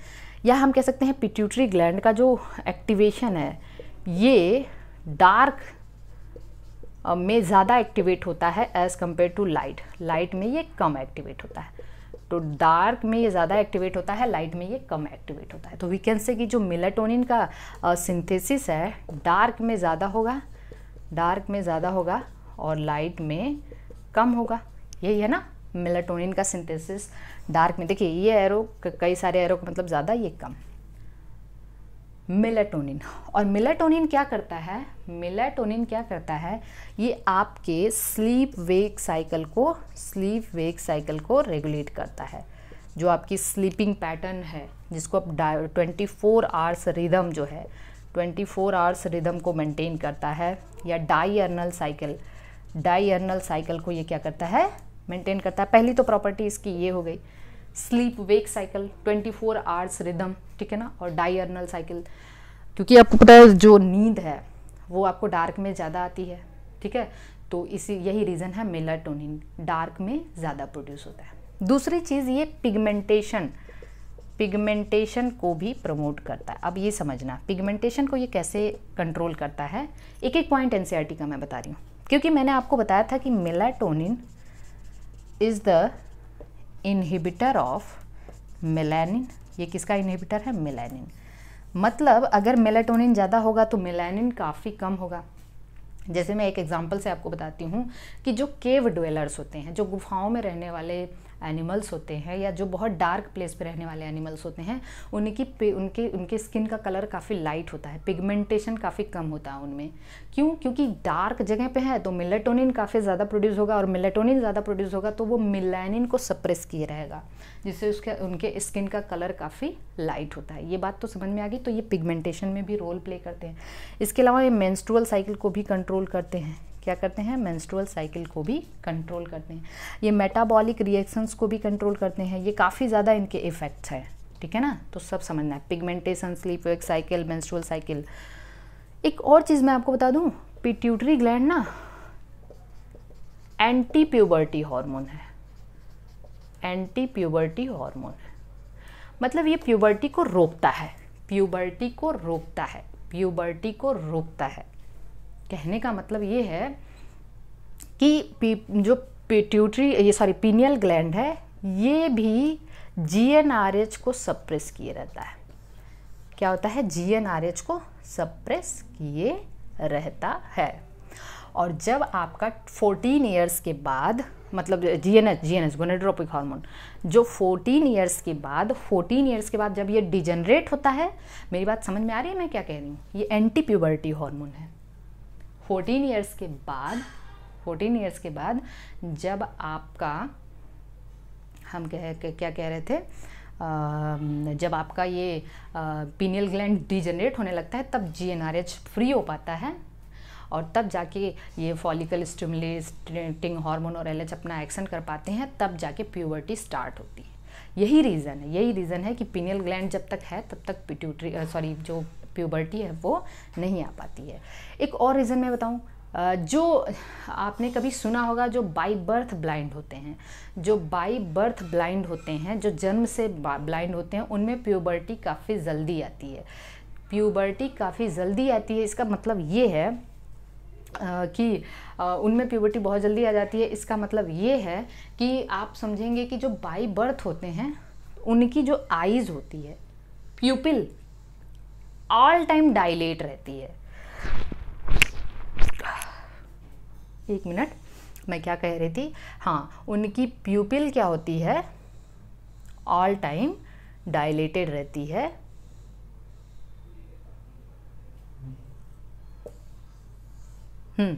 या हम कह सकते हैं पिट्यूटरी ग्लैंड का जो एक्टिवेशन है ये डार्क में ज़्यादा एक्टिवेट होता है as compare to light light में ये कम एक्टिवेट होता है तो डार्क में ये ज़्यादा एक्टिवेट होता है लाइट में ये कम एक्टिवेट होता है तो वी कैन से कि जो मेलाटोनिन का सिंथेसिस है डार्क में ज़्यादा होगा डार्क में ज़्यादा होगा और लाइट में कम होगा यही है ना मेलाटोनिन का सिंथेसिस डार्क में देखिए ये एरो कई सारे एरो का मतलब ज़्यादा ये कम मेलाटोनिन और मेलाटोनिन क्या करता है मेलाटोनिन क्या करता है ये आपके स्लीप वेक साइकिल को स्लीप वेक साइकिल को रेगुलेट करता है जो आपकी स्लीपिंग पैटर्न है जिसको आप ट्वेंटी फोर आवर्स रिदम जो है ट्वेंटी फोर आवर्स रिदम को मेंटेन करता है या diurnal cycle diurnal cycle को ये क्या करता है मेंटेन करता है पहली तो प्रॉपर्टी इसकी ये हो गई sleep wake cycle 24 four hours rhythm ठीक है ना और डाइअर्नल साइकिल क्योंकि आपको पता है जो नींद है वो आपको डार्क में ज़्यादा आती है ठीक है तो इसी यही रीज़न है मेलाटोनिन डार्क में ज़्यादा प्रोड्यूस होता है दूसरी चीज़ ये पिगमेंटेशन पिगमेंटेशन को भी प्रमोट करता है अब ये समझना पिगमेंटेशन को ये कैसे कंट्रोल करता है एक एक पॉइंट एनसीआरटी का मैं बता रही हूँ क्योंकि मैंने आपको बताया था कि melatonin is the inhibitor of melanin ये किसका इनहिबिटर है मेलानिन मतलब अगर मेलाटोनिन ज़्यादा होगा तो मेलानिन काफ़ी कम होगा जैसे मैं एक एग्जांपल से आपको बताती हूँ कि जो केव ड्वेलर्स होते हैं जो गुफाओं में रहने वाले एनिमल्स होते हैं या जो बहुत डार्क प्लेस पे रहने वाले एनिमल्स होते हैं उनकी उनके उनके स्किन का कलर काफ़ी लाइट होता है पिगमेंटेशन काफ़ी कम होता है उनमें क्यों क्योंकि डार्क जगह पे है तो मिलेटोनिन काफ़ी ज़्यादा प्रोड्यूस होगा और मिलेटोनिन ज़्यादा प्रोड्यूस होगा तो वो मिलानिन को सप्रेस किए रहेगा जिससे उसके उनके स्किन का कलर काफ़ी लाइट होता है ये बात तो समझ में आ गई तो ये पिगमेंटेशन में भी रोल प्ले करते हैं इसके अलावा ये मैंस्ट्रुअल साइकिल को भी कंट्रोल करते हैं क्या करते हैं मेंस्ट्रुअल साइकिल को भी कंट्रोल करते हैं ये मेटाबॉलिक रिएक्शंस को भी कंट्रोल करते हैं ये काफ़ी ज़्यादा इनके इफ़ेक्ट्स हैं ठीक है ना तो सब समझना है pigmentation sleep wake cycle menstrual cycle एक और चीज़ मैं आपको बता दूँ पिट्यूटरी ग्लैंड ना एंटी प्यूबर्टी हॉर्मोन है एंटी प्यूबर्टी हॉर्मोन मतलब ये प्यूबर्टी को रोकता है प्यूबर्टी को रोकता है प्यूबर्टी को रोकता है कहने का मतलब ये है कि जो पिट्यूटरी ये सॉरी पीनियल ग्लैंड है ये भी जी को सप्रेस किए रहता है क्या होता है जी को सप्रेस किए रहता है और जब आपका 14 ईयर्स के बाद मतलब G N H G N H gonadotropic hormone जो 14 ईयर्स के बाद 14 ईयर्स के बाद जब ये डिजनरेट होता है मेरी बात समझ में आ रही है मैं क्या कह रही हूँ ये एंटी प्यूबर्टी हार्मोन है फोर्टीन ईयर्स के बाद फोर्टीन ईयर्स के बाद जब आपका हम कह क्या कह रहे थे जब आपका ये पीनियल ग्लैंड डिजनरेट होने लगता है तब जी फ्री हो पाता है और तब जाके ये फॉलिकल स्टिमुलेटिंग हार्मोन और एलएच अपना एक्शन कर पाते हैं तब जाके प्यूबर्टी स्टार्ट होती है यही रीज़न है यही रीज़न है कि पीनियल ग्लैंड जब तक है तब तक पिट्यूटरी सॉरी जो प्यूबर्टी है वो नहीं आ पाती है एक और रीज़न मैं बताऊँ जो आपने कभी सुना होगा जो बाई बर्थ ब्लाइंड होते हैं जो बाई बर्थ ब्लाइंड होते हैं जो जन्म से ब्लाइंड होते हैं उनमें प्यूबर्टी काफ़ी जल्दी आती है प्यूबर्टी काफ़ी जल्दी आती है इसका मतलब ये है कि उनमें प्यूबर्टी बहुत जल्दी आ जाती है इसका मतलब ये है कि आप समझेंगे कि जो बाई बर्थ होते हैं उनकी जो आइज़ होती है प्यूपिल ऑल टाइम डायलेट रहती है एक मिनट मैं क्या कह रही थी हाँ उनकी प्यूपिल क्या होती है ऑल टाइम डायलेटेड रहती है हम्म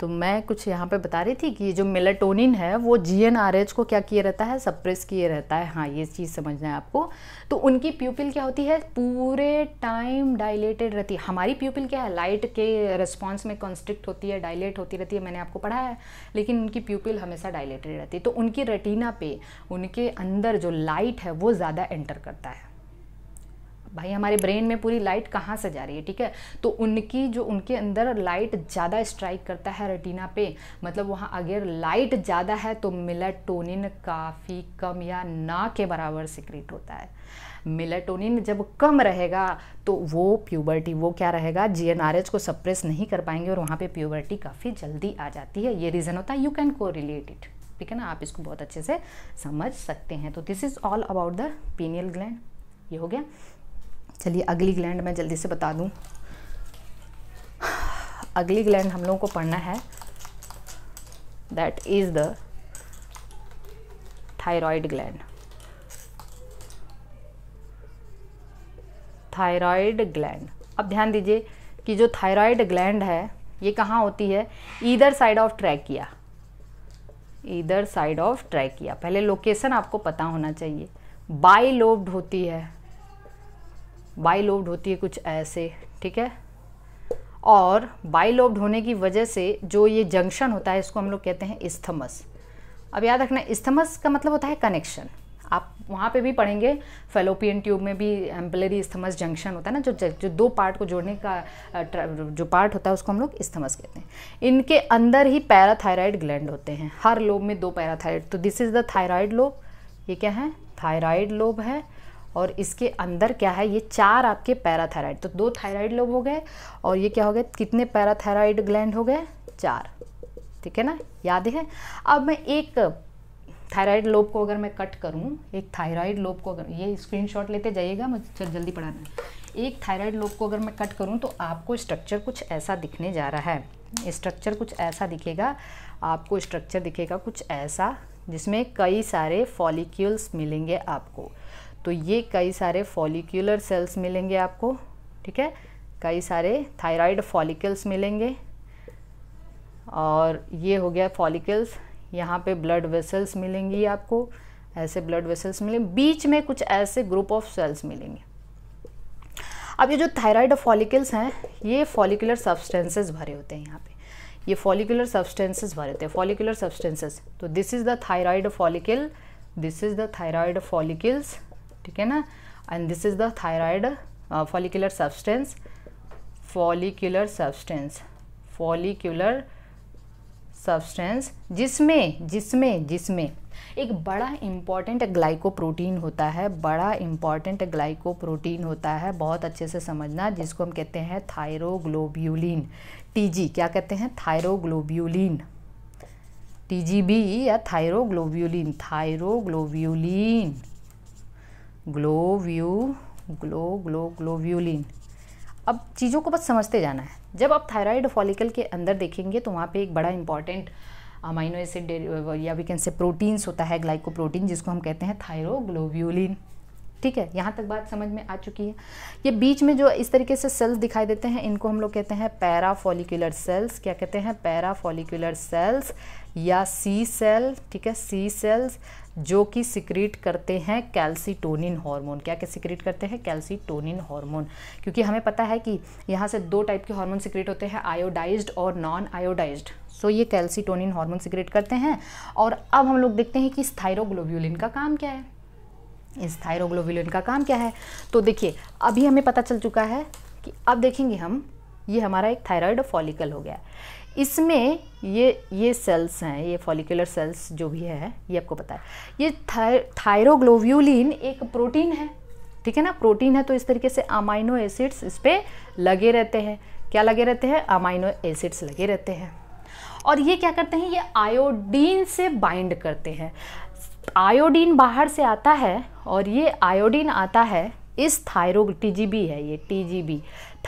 तो मैं कुछ यहाँ पे बता रही थी कि ये जो मेलाटोनिन है वो जी को क्या किए रहता है सप्रेस किए रहता है हाँ ये चीज़ समझना है आपको तो उनकी प्यूपिल क्या होती है पूरे टाइम डायलेटेड रहती है हमारी प्यूपिल क्या है लाइट के रिस्पॉन्स में कॉन्स्ट्रिक्ट होती है डायलेट होती रहती है मैंने आपको पढ़ा है लेकिन उनकी प्यूपिल हमेशा डायलेटेड रहती है तो उनकी रेटिना पे उनके अंदर जो लाइट है वो ज़्यादा एंटर करता है भाई हमारे ब्रेन में पूरी लाइट कहाँ से जा रही है ठीक है तो उनकी जो उनके अंदर लाइट ज़्यादा स्ट्राइक करता है रेटिना पे मतलब वहाँ अगर लाइट ज़्यादा है तो मिलाटोनिन काफ़ी कम या ना के बराबर सिक्रेट होता है मिलाटोनिन जब कम रहेगा तो वो प्यूबर्टी वो क्या रहेगा जी एन आर एच को सप्रेस नहीं कर पाएंगे और वहाँ पे प्यूबर्टी काफ़ी जल्दी आ जाती है ये रीज़न होता है you can correlate it ठीक है ना आप इसको बहुत अच्छे से समझ सकते हैं तो this is all about the pineal gland ये हो गया चलिए अगली ग्लैंड मैं जल्दी से बता दूं अगली ग्लैंड हम लोगों को पढ़ना है that is the thyroid gland thyroid gland अब ध्यान दीजिए कि जो थायराइड ग्लैंड है ये कहाँ होती है either side of trachea either side of trachea पहले लोकेशन आपको पता होना चाहिए बाई लोब्ड होती है बाइलोब्ड होती है कुछ ऐसे ठीक है और बाइलोब्ड होने की वजह से जो ये जंक्शन होता है इसको हम लोग कहते हैं इस्थमस अब याद रखना इस्थमस का मतलब होता है कनेक्शन आप वहाँ पे भी पढ़ेंगे फेलोपियन ट्यूब में भी एम्पलरी इस्थमस जंक्शन होता है ना जो जो दो पार्ट को जोड़ने का जो पार्ट होता है उसको हम लोग इस्थमस कहते हैं इनके अंदर ही पैराथायराइड ग्लैंड होते हैं हर लोब में दो पैराथायराइड तो this is the thyroid lobe ये क्या है थायराइड लोब है और इसके अंदर क्या है ये चार आपके पैराथायराइड तो दो थायराइड लोब हो गए और ये क्या हो गए कितने पैराथायराइड ग्लैंड हो गए चार ठीक है ना याद है अब मैं एक थायराइड लोब को अगर मैं कट करूँ एक थायराइड लोब को अगर ये स्क्रीनशॉट लेते जाइएगा मुझे जल्दी पढ़ाना एक थायराइड लोब को अगर मैं कट करूँ तो आपको स्ट्रक्चर कुछ ऐसा दिखने जा रहा है स्ट्रक्चर कुछ ऐसा दिखेगा आपको स्ट्रक्चर दिखेगा कुछ ऐसा जिसमें कई सारे फॉलिक्यूल्स मिलेंगे आपको तो ये कई सारे फॉलिक्यूलर सेल्स मिलेंगे आपको ठीक है कई सारे थायराइड फॉलिकल्स मिलेंगे और ये हो गया फॉलिकल्स यहाँ पे ब्लड वेसल्स मिलेंगी आपको ऐसे ब्लड वेसल्स मिलेंगे बीच में कुछ ऐसे ग्रुप ऑफ सेल्स मिलेंगे अब ये जो थायराइड फॉलिकल्स हैं ये फॉलिकुलर सब्सटेंसेस भरे होते हैं यहाँ पे ये फॉलिकुलर सब्सटेंसेस भरे होते हैं फॉलिकुलर सब्सटेंसेस तो this is the thyroid follicle this is the thyroid follicles ठीक है ना and this is the thyroid follicular substance follicular substance follicular substance जिसमें जिसमें जिसमें एक बड़ा इम्पॉर्टेंट ग्लाइकोप्रोटीन होता है बड़ा इम्पॉर्टेंट ग्लाइकोप्रोटीन होता है बहुत अच्छे से समझना जिसको हम कहते हैं थायरोग्लोब्यूलिन टीजी क्या कहते हैं थायरोग्लोब्यूलिन टीजीबी या थायरोग्लोब्यूलिन थायरोग्लोब्यूलिन ग्लोव्यू ग्लो ग्लो ग्लोव्यूलिन अब चीज़ों को बस समझते जाना है जब आप थायराइड फॉलिकल के अंदर देखेंगे तो वहाँ पे एक बड़ा इंपॉर्टेंट अमाइनो एसिड या वी कैन से प्रोटीन्स होता है ग्लाइकोप्रोटीन जिसको हम कहते हैं थायरोग्लोव्यूलिन ठीक है यहाँ तक बात समझ में आ चुकी है ये बीच में जो इस तरीके से सेल्स दिखाई देते हैं इनको हम लोग कहते हैं पैराफॉलिकुलर सेल्स क्या कहते हैं पैराफॉलिकुलर सेल्स या सी सेल ठीक है सी सेल्स जो कि सिक्रीट करते हैं कैल्सीटोनिन हार्मोन क्या क्या सिक्रीट करते हैं कैल्सीटोनिन हार्मोन क्योंकि हमें पता है कि यहाँ से दो टाइप के हार्मोन सिक्रीट होते हैं आयोडाइज्ड और नॉन आयोडाइज्ड सो ये कैल्सीटोनिन हार्मोन सिक्रीट करते हैं और अब हम लोग देखते हैं कि स्थायरोग्लोब्यूलिन का काम क्या है इस थायरोग्लोबुलिन का काम क्या है तो देखिए अभी हमें पता चल चुका है कि अब देखेंगे हम ये हमारा एक थायराइड फॉलिकल हो गया है इसमें ये ये सेल्स हैं ये फॉलिकुलर सेल्स जो भी है ये आपको पता है ये थायरोग्लोव्यूलिन एक प्रोटीन है ठीक है ना प्रोटीन है तो इस तरीके से अमाइनो एसिड्स इस पर लगे रहते हैं क्या लगे रहते हैं अमाइनो एसिड्स लगे रहते हैं और ये क्या करते हैं ये आयोडीन से बाइंड करते हैं आयोडीन बाहर से आता है और ये आयोडीन आता है इस थायरो टीजीबी है ये टीजीबी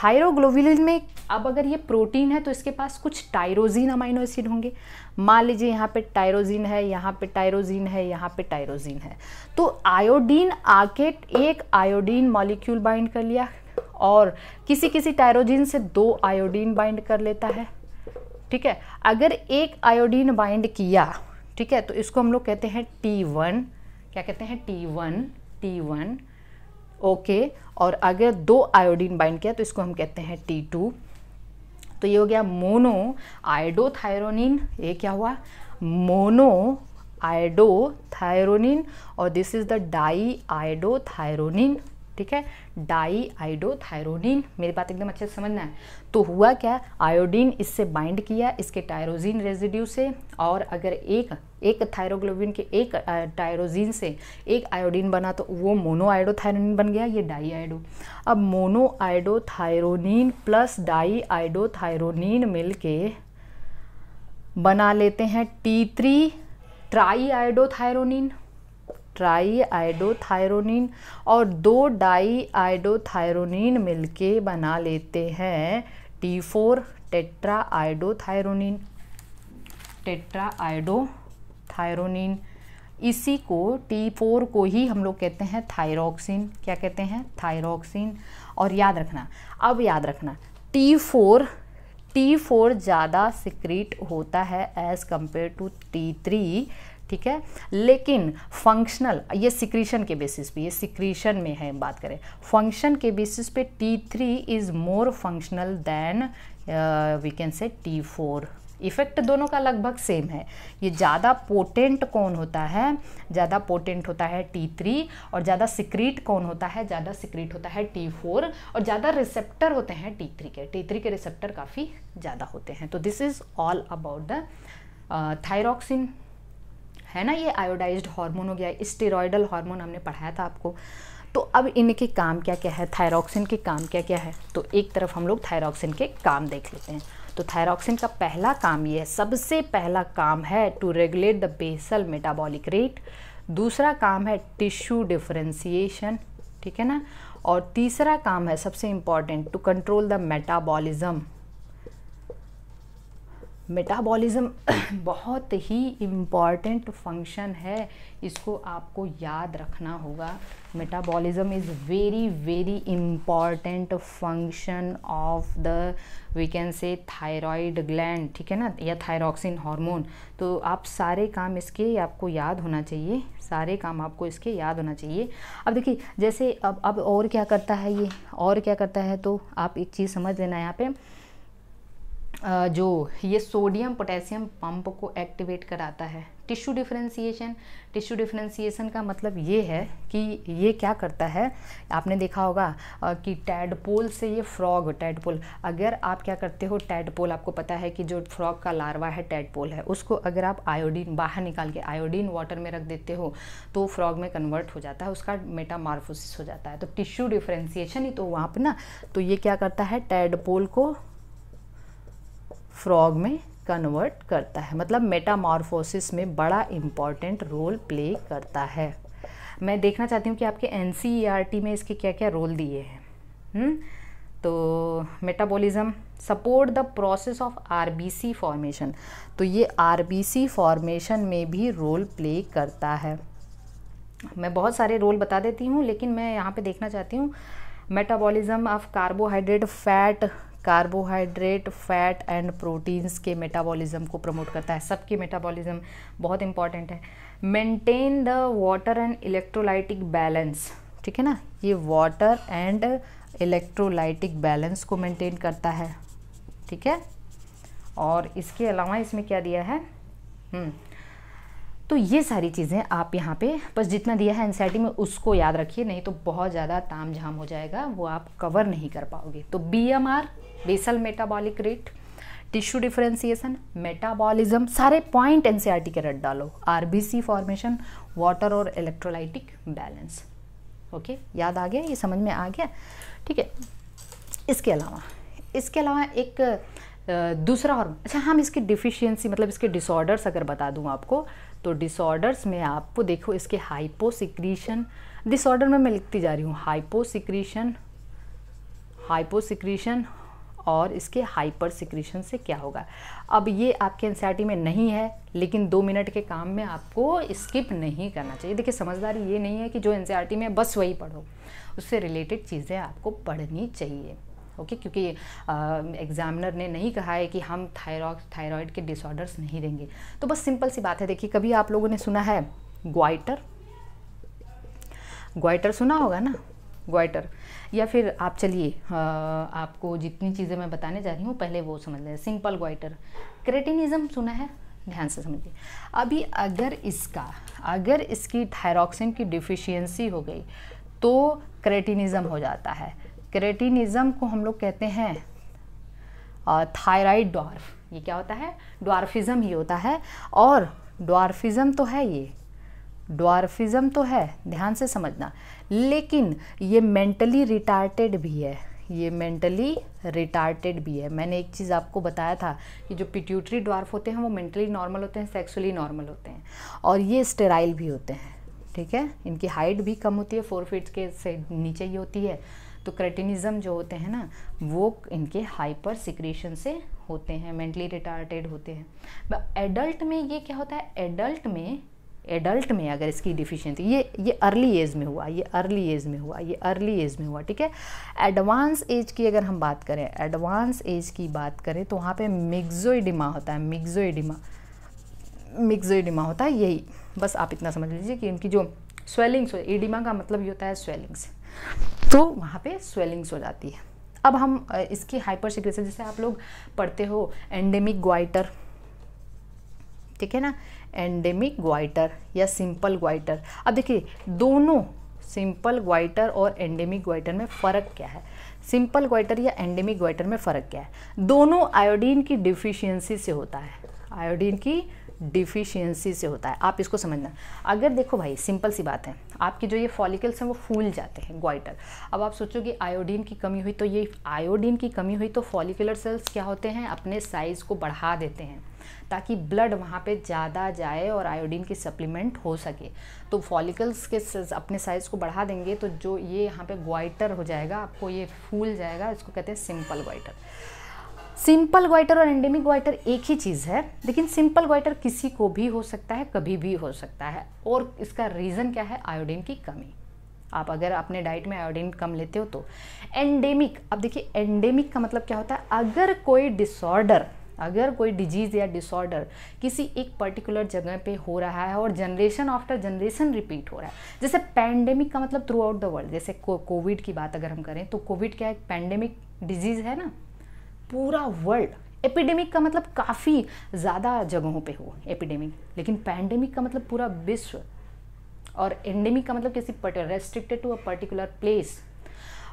थायरोग्लोबुलिन में अब अगर ये प्रोटीन है तो इसके पास कुछ टायरोजीन अमाइनो एसिड होंगे मान लीजिए यहाँ पे टायरोजीन है यहाँ पे टायरोजीन है यहाँ पे टायरोजीन है तो आयोडीन आके एक आयोडीन मॉलिक्यूल बाइंड कर लिया और किसी किसी टायरोजीन से दो आयोडीन बाइंड कर लेता है ठीक है अगर एक आयोडीन बाइंड किया ठीक है तो इसको हम लोग कहते हैं टी वन क्या कहते हैं T one T one okay और अगर दो आयोडीन बाइंड किया तो इसको हम कहते हैं टी टू तो ये हो गया मोनो आयोडोथायरोनिन ये क्या हुआ मोनो आयोडोथायरोनिन और this is the di iodothyronine ठीक है डाई आइडो थायरोनिन मेरी बात एकदम अच्छे से समझना है तो हुआ क्या आयोडीन इससे बाइंड किया इसके टायरोजीन रेजिड्यू से और अगर एक एक थायरोग्लोबिन के एक टायरोजीन से एक आयोडीन बना तो वो मोनो आयडोथायरोनिन बन गया ये डाई आयडो अब mono iodothyronine plus di diiodothyronine मिलके बना लेते हैं T three tri iodothyronine tri iodothyronine और दो डाई आयडोथायरोनिन मिलके बना लेते हैं T four tetra iodothyronine tetra iodothyronine इसी को टी फोर को ही हम लोग कहते हैं थायरोक्सिन क्या कहते हैं थायरोक्सिन और याद रखना अब याद रखना टी फोर टी फोर ज़्यादा सिक्रीट होता है as compare to T three ठीक है लेकिन फंक्शनल ये सिक्रीशन के बेसिस पे ये सिक्रीशन में है बात करें फंक्शन के बेसिस पे T three is more functional than we can say T four effect दोनों का लगभग सेम है ये ज़्यादा पोटेंट कौन होता है ज़्यादा पोटेंट होता है टी थ्री और ज़्यादा सिक्रीट कौन होता है ज़्यादा सिक्रीट होता है टी फोर और ज़्यादा रिसेप्टर होते हैं टी थ्री के टी थ्री के रिसेप्टर काफ़ी ज़्यादा होते हैं तो this is all about the thyroxine है ना ये आयोडाइज्ड हार्मोन हो गया स्टेरॉयडल हार्मोन हमने पढ़ाया था आपको तो अब इनके काम क्या क्या है थायरॉक्सिन के काम क्या क्या है तो एक तरफ हम लोग थायरॉक्सिन के काम देख लेते हैं तो थायरॉक्सिन का पहला काम ये है सबसे पहला काम है to regulate the basal metabolic rate दूसरा काम है टिश्यू डिफ्रेंसीशन ठीक है ना और तीसरा काम है सबसे important to control the metabolism metabolism बहुत ही इम्पॉर्टेंट फंक्शन है इसको आपको याद रखना होगा metabolism is very very important function of the we can say thyroid gland ठीक है ना या थायरॉक्सिन हार्मोन तो आप सारे काम इसके आपको याद होना चाहिए सारे काम आपको इसके याद होना चाहिए अब देखिए जैसे अब अब और क्या करता है ये और क्या करता है तो आप एक चीज़ समझ लेना यहाँ पर जो ये सोडियम पोटेशियम पंप को एक्टिवेट कराता है टिश्यू डिफ्रेंसीशन टिश्यू डिफ्रेंसीशन का मतलब ये है कि ये क्या करता है आपने देखा होगा कि टैडपोल से ये फ्रॉग टैडपोल अगर आप क्या करते हो टैडपोल आपको पता है कि जो फ्रॉग का लार्वा है टैडपोल है उसको अगर आप आयोडीन बाहर निकाल के आयोडीन वाटर में रख देते हो तो फ्रॉग में कन्वर्ट हो जाता है उसका मेटामार्फोसिस हो जाता है तो टिश्यू डिफ्रेंसीशन ही तो वहाँ पर ना तो ये क्या करता है टैडपोल को फ्रॉग में कन्वर्ट करता है मतलब मेटामॉर्फोसिस में बड़ा इम्पॉर्टेंट रोल प्ले करता है मैं देखना चाहती हूँ कि आपके एन e में इसके क्या क्या रोल दिए हैं हम्म? तो metabolism support the process of R formation तो ये आर फॉर्मेशन में भी रोल प्ले करता है मैं बहुत सारे रोल बता देती हूँ लेकिन मैं यहाँ पे देखना चाहती हूँ metabolism of carbohydrate fat carbohydrate fat and proteins के मेटाबॉलिज्म को प्रमोट करता है सबकी मेटाबॉलिज्म बहुत इंपॉर्टेंट है maintain the water and electrolytic balance ठीक है ना ये वाटर एंड इलेक्ट्रोलाइटिक बैलेंस को मेंटेन करता है ठीक है और इसके अलावा इसमें क्या दिया है हम्म, तो ये सारी चीज़ें आप यहाँ पे बस जितना दिया है एनसाइटी में उसको याद रखिए नहीं तो बहुत ज़्यादा ताम झाम हो जाएगा वो आप कवर नहीं कर पाओगे तो B M R basal metabolic rate tissue differentiation metabolism सारे पॉइंट एनसीईआरटी e के रट डालो आरबीसी फॉर्मेशन वाटर और इलेक्ट्रोलाइटिक बैलेंस ओके याद आ गया ये समझ में आ गया ठीक है इसके अलावा इसके अलावा एक दूसरा और अच्छा हम इसकी डिफिशियंसी मतलब इसके डिसऑर्डर्स अगर बता दूं आपको तो डिसऑर्डर्स में आपको देखो इसके हाइपोसिक्रीशन डिसऑर्डर में मैं लिखती जा रही हूँ हाइपोसिक्रीशन हाइपोसिक्रीशन और इसके हाइपर सिक्रीशन से क्या होगा अब ये आपके एनसीईआरटी में नहीं है लेकिन दो मिनट के काम में आपको स्किप नहीं करना चाहिए देखिए समझदारी ये नहीं है कि जो एनसीईआरटी में बस वही पढ़ो उससे रिलेटेड चीज़ें आपको पढ़नी चाहिए ओके okay, क्योंकि एग्जामिनर ने नहीं कहा है कि हम थायरॉक्स थायराइड के डिसऑर्डर्स नहीं देंगे तो बस सिंपल सी बात है देखिए कभी आप लोगों ने सुना है ग्वाइटर ग्वाइटर सुना होगा ना ग्वाइटर या फिर आप चलिए आपको जितनी चीज़ें मैं बताने जा रही हूँ पहले वो समझ लें सिंपल ग्वाइटर क्रेटिनिज्म सुना है ध्यान से समझिए अभी अगर इसका अगर इसकी थायरॉक्सिन की डिफिशियंसी हो गई तो क्रेटिनिज्म हो जाता है क्रेटिनिज़म को हम लोग कहते हैं थायराइड डॉर्फ ये क्या होता है डॉर्फिज़म ही होता है और डॉर्फिज़म तो है ये डॉर्फिज़म तो है ध्यान से समझना लेकिन ये मेंटली रिटार्टेड भी है ये मेंटली रिटार्टेड भी है मैंने एक चीज़ आपको बताया था कि जो पिट्यूटरी ड्वार्फ होते हैं वो मेंटली नॉर्मल होते हैं सेक्सुअली नॉर्मल होते हैं और ये स्टेराइल भी होते हैं ठीक है इनकी हाइट भी कम होती है फोर फीट के से नीचे ही होती है तो क्रेटिनिज़म जो होते हैं ना वो इनके हाइपर सिक्रेशन से होते हैं मेंटली रिटार्टेड होते हैं एडल्ट में ये क्या होता है एडल्ट में एडल्ट में अगर इसकी डिफिशेंसी ये ये अर्ली एज में हुआ ये अर्ली एज में हुआ ये अर्ली एज में हुआ ठीक है एडवांस एज की अगर हम बात करें एडवांस एज की बात करें तो वहाँ पे मिक्जोइडिमा होता है मिक्जोइडिमा मिक्जोइडिमा होता है यही बस आप इतना समझ लीजिए कि इनकी जो स्वेलिंग्स हो एडिमा का मतलब ये होता है स्वेलिंग्स तो वहाँ पे स्वेलिंग्स हो जाती है अब हम इसकी हाइपर सिक्रेशन जैसे आप लोग पढ़ते हो एंडेमिक ग्वाइटर ठीक है ना एंडेमिक ग्वाइटर या सिंपल ग्वाइटर अब देखिए दोनों सिंपल ग्वाइटर और एंडेमिक ग्वाइटर में फ़र्क क्या है सिंपल ग्वाइटर या एंडेमिक ग्वाइटर में फ़र्क क्या है दोनों आयोडीन की डिफिशियंसी से होता है आयोडीन की डिफिशियंसी से होता है आप इसको समझना अगर देखो भाई सिंपल सी बात है आपके जो ये फॉलिकल्स हैं वो फूल जाते हैं ग्वाइटर अब आप सोचो कि आयोडीन की कमी हुई तो ये आयोडीन की कमी हुई तो फॉलिकुलर सेल्स क्या होते हैं अपने साइज़ को बढ़ा देते हैं ताकि ब्लड वहाँ पे ज़्यादा जाए और आयोडीन की सप्लीमेंट हो सके तो फॉलिकल्स के अपने साइज़ को बढ़ा देंगे तो जो ये यहाँ पे ग्वाइटर हो जाएगा आपको ये फूल जाएगा इसको कहते हैं सिंपल ग्वाइटर सिंपल ग्वाइटर और एंडेमिक ग्वाइटर एक ही चीज़ है लेकिन सिंपल ग्वाइटर किसी को भी हो सकता है कभी भी हो सकता है और इसका रीज़न क्या है आयोडीन की कमी आप अगर अपने डाइट में आयोडीन कम लेते हो तो एंडेमिक अब देखिए एंडेमिक का मतलब क्या होता है अगर कोई डिसऑर्डर अगर कोई डिजीज़ या डिसऑर्डर किसी एक पर्टिकुलर जगह पे हो रहा है और जनरेशन आफ्टर जनरेशन रिपीट हो रहा है जैसे पैंडेमिक का मतलब थ्रू आउट द वर्ल्ड जैसे कोविड की बात अगर हम करें तो कोविड क्या एक पैंडेमिक डिजीज़ है ना पूरा वर्ल्ड एपिडेमिक का मतलब काफ़ी ज़्यादा जगहों पे हो एपिडेमिक लेकिन पैंडेमिक का मतलब पूरा विश्व और एंडेमिक का मतलब किसी restricted to a particular place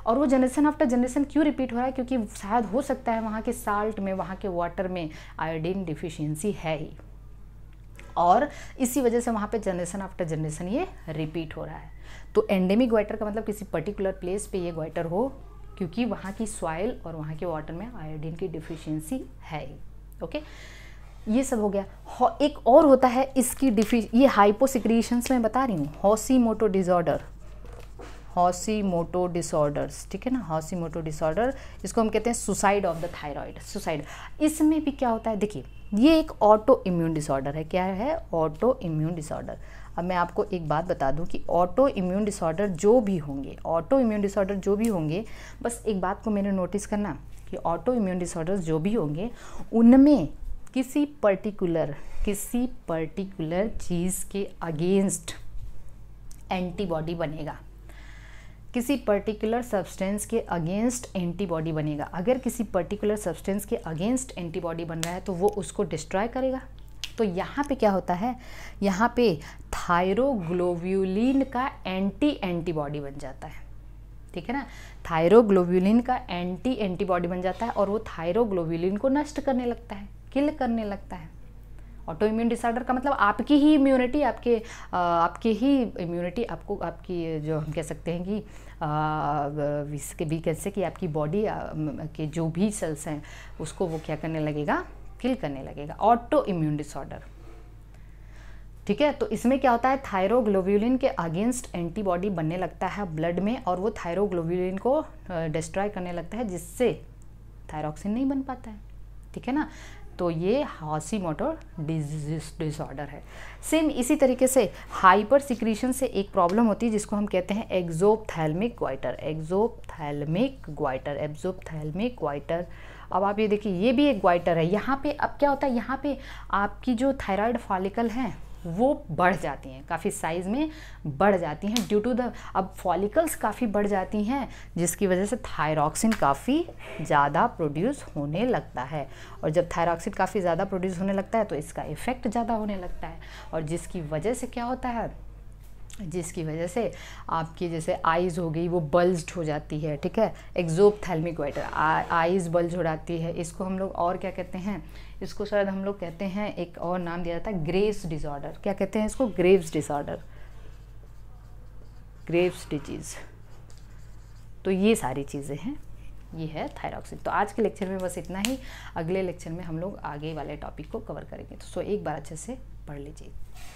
और वो जनरेशन आफ्टर जनरेशन क्यों रिपीट हो रहा है क्योंकि शायद हो सकता है वहाँ के साल्ट में वहाँ के वाटर में आयोडीन डिफिशियंसी है ही और इसी वजह से वहाँ पे जनरेशन आफ्टर जनरेशन ये रिपीट हो रहा है तो एंडेमिक वाइटर का मतलब किसी पर्टिकुलर प्लेस पे ये वाइटर हो क्योंकि वहाँ की सॉइल और वहाँ के वाटर में आयोडीन की डिफिशियंसी है ओके ये सब हो गया एक और होता है इसकी डिफी ये हाइपोसिक्रिएशंस में बता रही हूँ हॉसी मोटो डिजॉर्डर हॉसी मोटो डिसऑर्डर्स ठीक है ना हॉसी मोटो डिसऑर्डर इसको हम कहते हैं suicide of the thyroid suicide इसमें भी क्या होता है देखिए ये एक ऑटो इम्यून डिसऑर्डर है क्या है ऑटो इम्यून डिसऑर्डर अब मैं आपको एक बात बता दूं कि ऑटो इम्यून डिसऑर्डर जो भी होंगे ऑटो इम्यून डिसऑर्डर जो भी होंगे बस एक बात को मैंने नोटिस करना कि ऑटो इम्यून डिसऑर्डर जो भी होंगे उनमें किसी पर्टिकुलर किसी पर्टिकुलर चीज़ के अगेंस्ट एंटीबॉडी बनेगा किसी पर्टिकुलर सब्सटेंस के अगेंस्ट एंटीबॉडी बनेगा अगर किसी पर्टिकुलर सब्सटेंस के अगेंस्ट एंटीबॉडी बन रहा है तो वो उसको डिस्ट्रॉय करेगा तो यहाँ पे क्या होता है यहाँ पे थायरोग्लोव्यूलिन का एंटी एंटीबॉडी बन जाता है ठीक है ना थायरोग्लोव्यूलिन का एंटी एंटीबॉडी बन जाता है और वो थायरोग्लोव्यूलिन को नष्ट करने लगता है किल करने लगता है ऑटो इम्यून डिसऑर्डर का मतलब आपकी ही इम्यूनिटी आपके आपकी ही इम्यूनिटी आपको आपकी जो हम कह सकते हैं कि इसके भी कैसे कि आपकी बॉडी के जो भी सेल्स हैं उसको वो क्या करने लगेगा किल करने लगेगा ऑटो इम्यून डिसऑर्डर ठीक है तो इसमें क्या होता है थायरोग्लोब्यूलिन के अगेंस्ट एंटीबॉडी बनने लगता है ब्लड में और वो थायरोग्लोब्यूलिन को डिस्ट्रॉय करने लगता है जिससे थायरोक्सिन नहीं बन पाता है ठीक है ना तो ये हॉसी मोटर डिजीज डिसऑर्डर है सेम इसी तरीके से हाइपर सिक्रीशन से एक प्रॉब्लम होती है जिसको हम कहते हैं exophthalmic goitre exophthalmic goitre exophthalmic goitre अब आप ये देखिए ये भी एक ग्वाइटर है यहाँ पे अब क्या होता है यहाँ पे आपकी जो थायराइड फॉलिकल हैं वो बढ़ जाती हैं काफ़ी साइज़ में बढ़ जाती हैं ड्यू टू द अब फॉलिकल्स काफ़ी बढ़ जाती हैं जिसकी वजह से थायरॉक्सिन काफ़ी ज़्यादा प्रोड्यूस होने लगता है और जब थायरॉक्सिन काफ़ी ज़्यादा प्रोड्यूस होने लगता है तो इसका इफ़ेक्ट ज़्यादा होने लगता है और जिसकी वजह से क्या होता है जिसकी वजह से आपकी जैसे आइज़ हो गई वो बल्ज्ड हो जाती है ठीक है एक्जोप थैल्मिक वाइटर आइज़ बल्ज हो जाती है इसको हम लोग और क्या कहते हैं इसको शायद हम लोग कहते हैं एक और नाम दिया जाता है ग्रेव्स डिसऑर्डर क्या कहते हैं इसको ग्रेव्स डिसऑर्डर ग्रेव्स डिजीज़ तो ये सारी चीज़ें हैं ये है थायरॉक्सिन तो आज के लेक्चर में बस इतना ही अगले लेक्चर में हम लोग आगे वाले टॉपिक को कवर करेंगे तो सो एक बार अच्छे से पढ़ लीजिए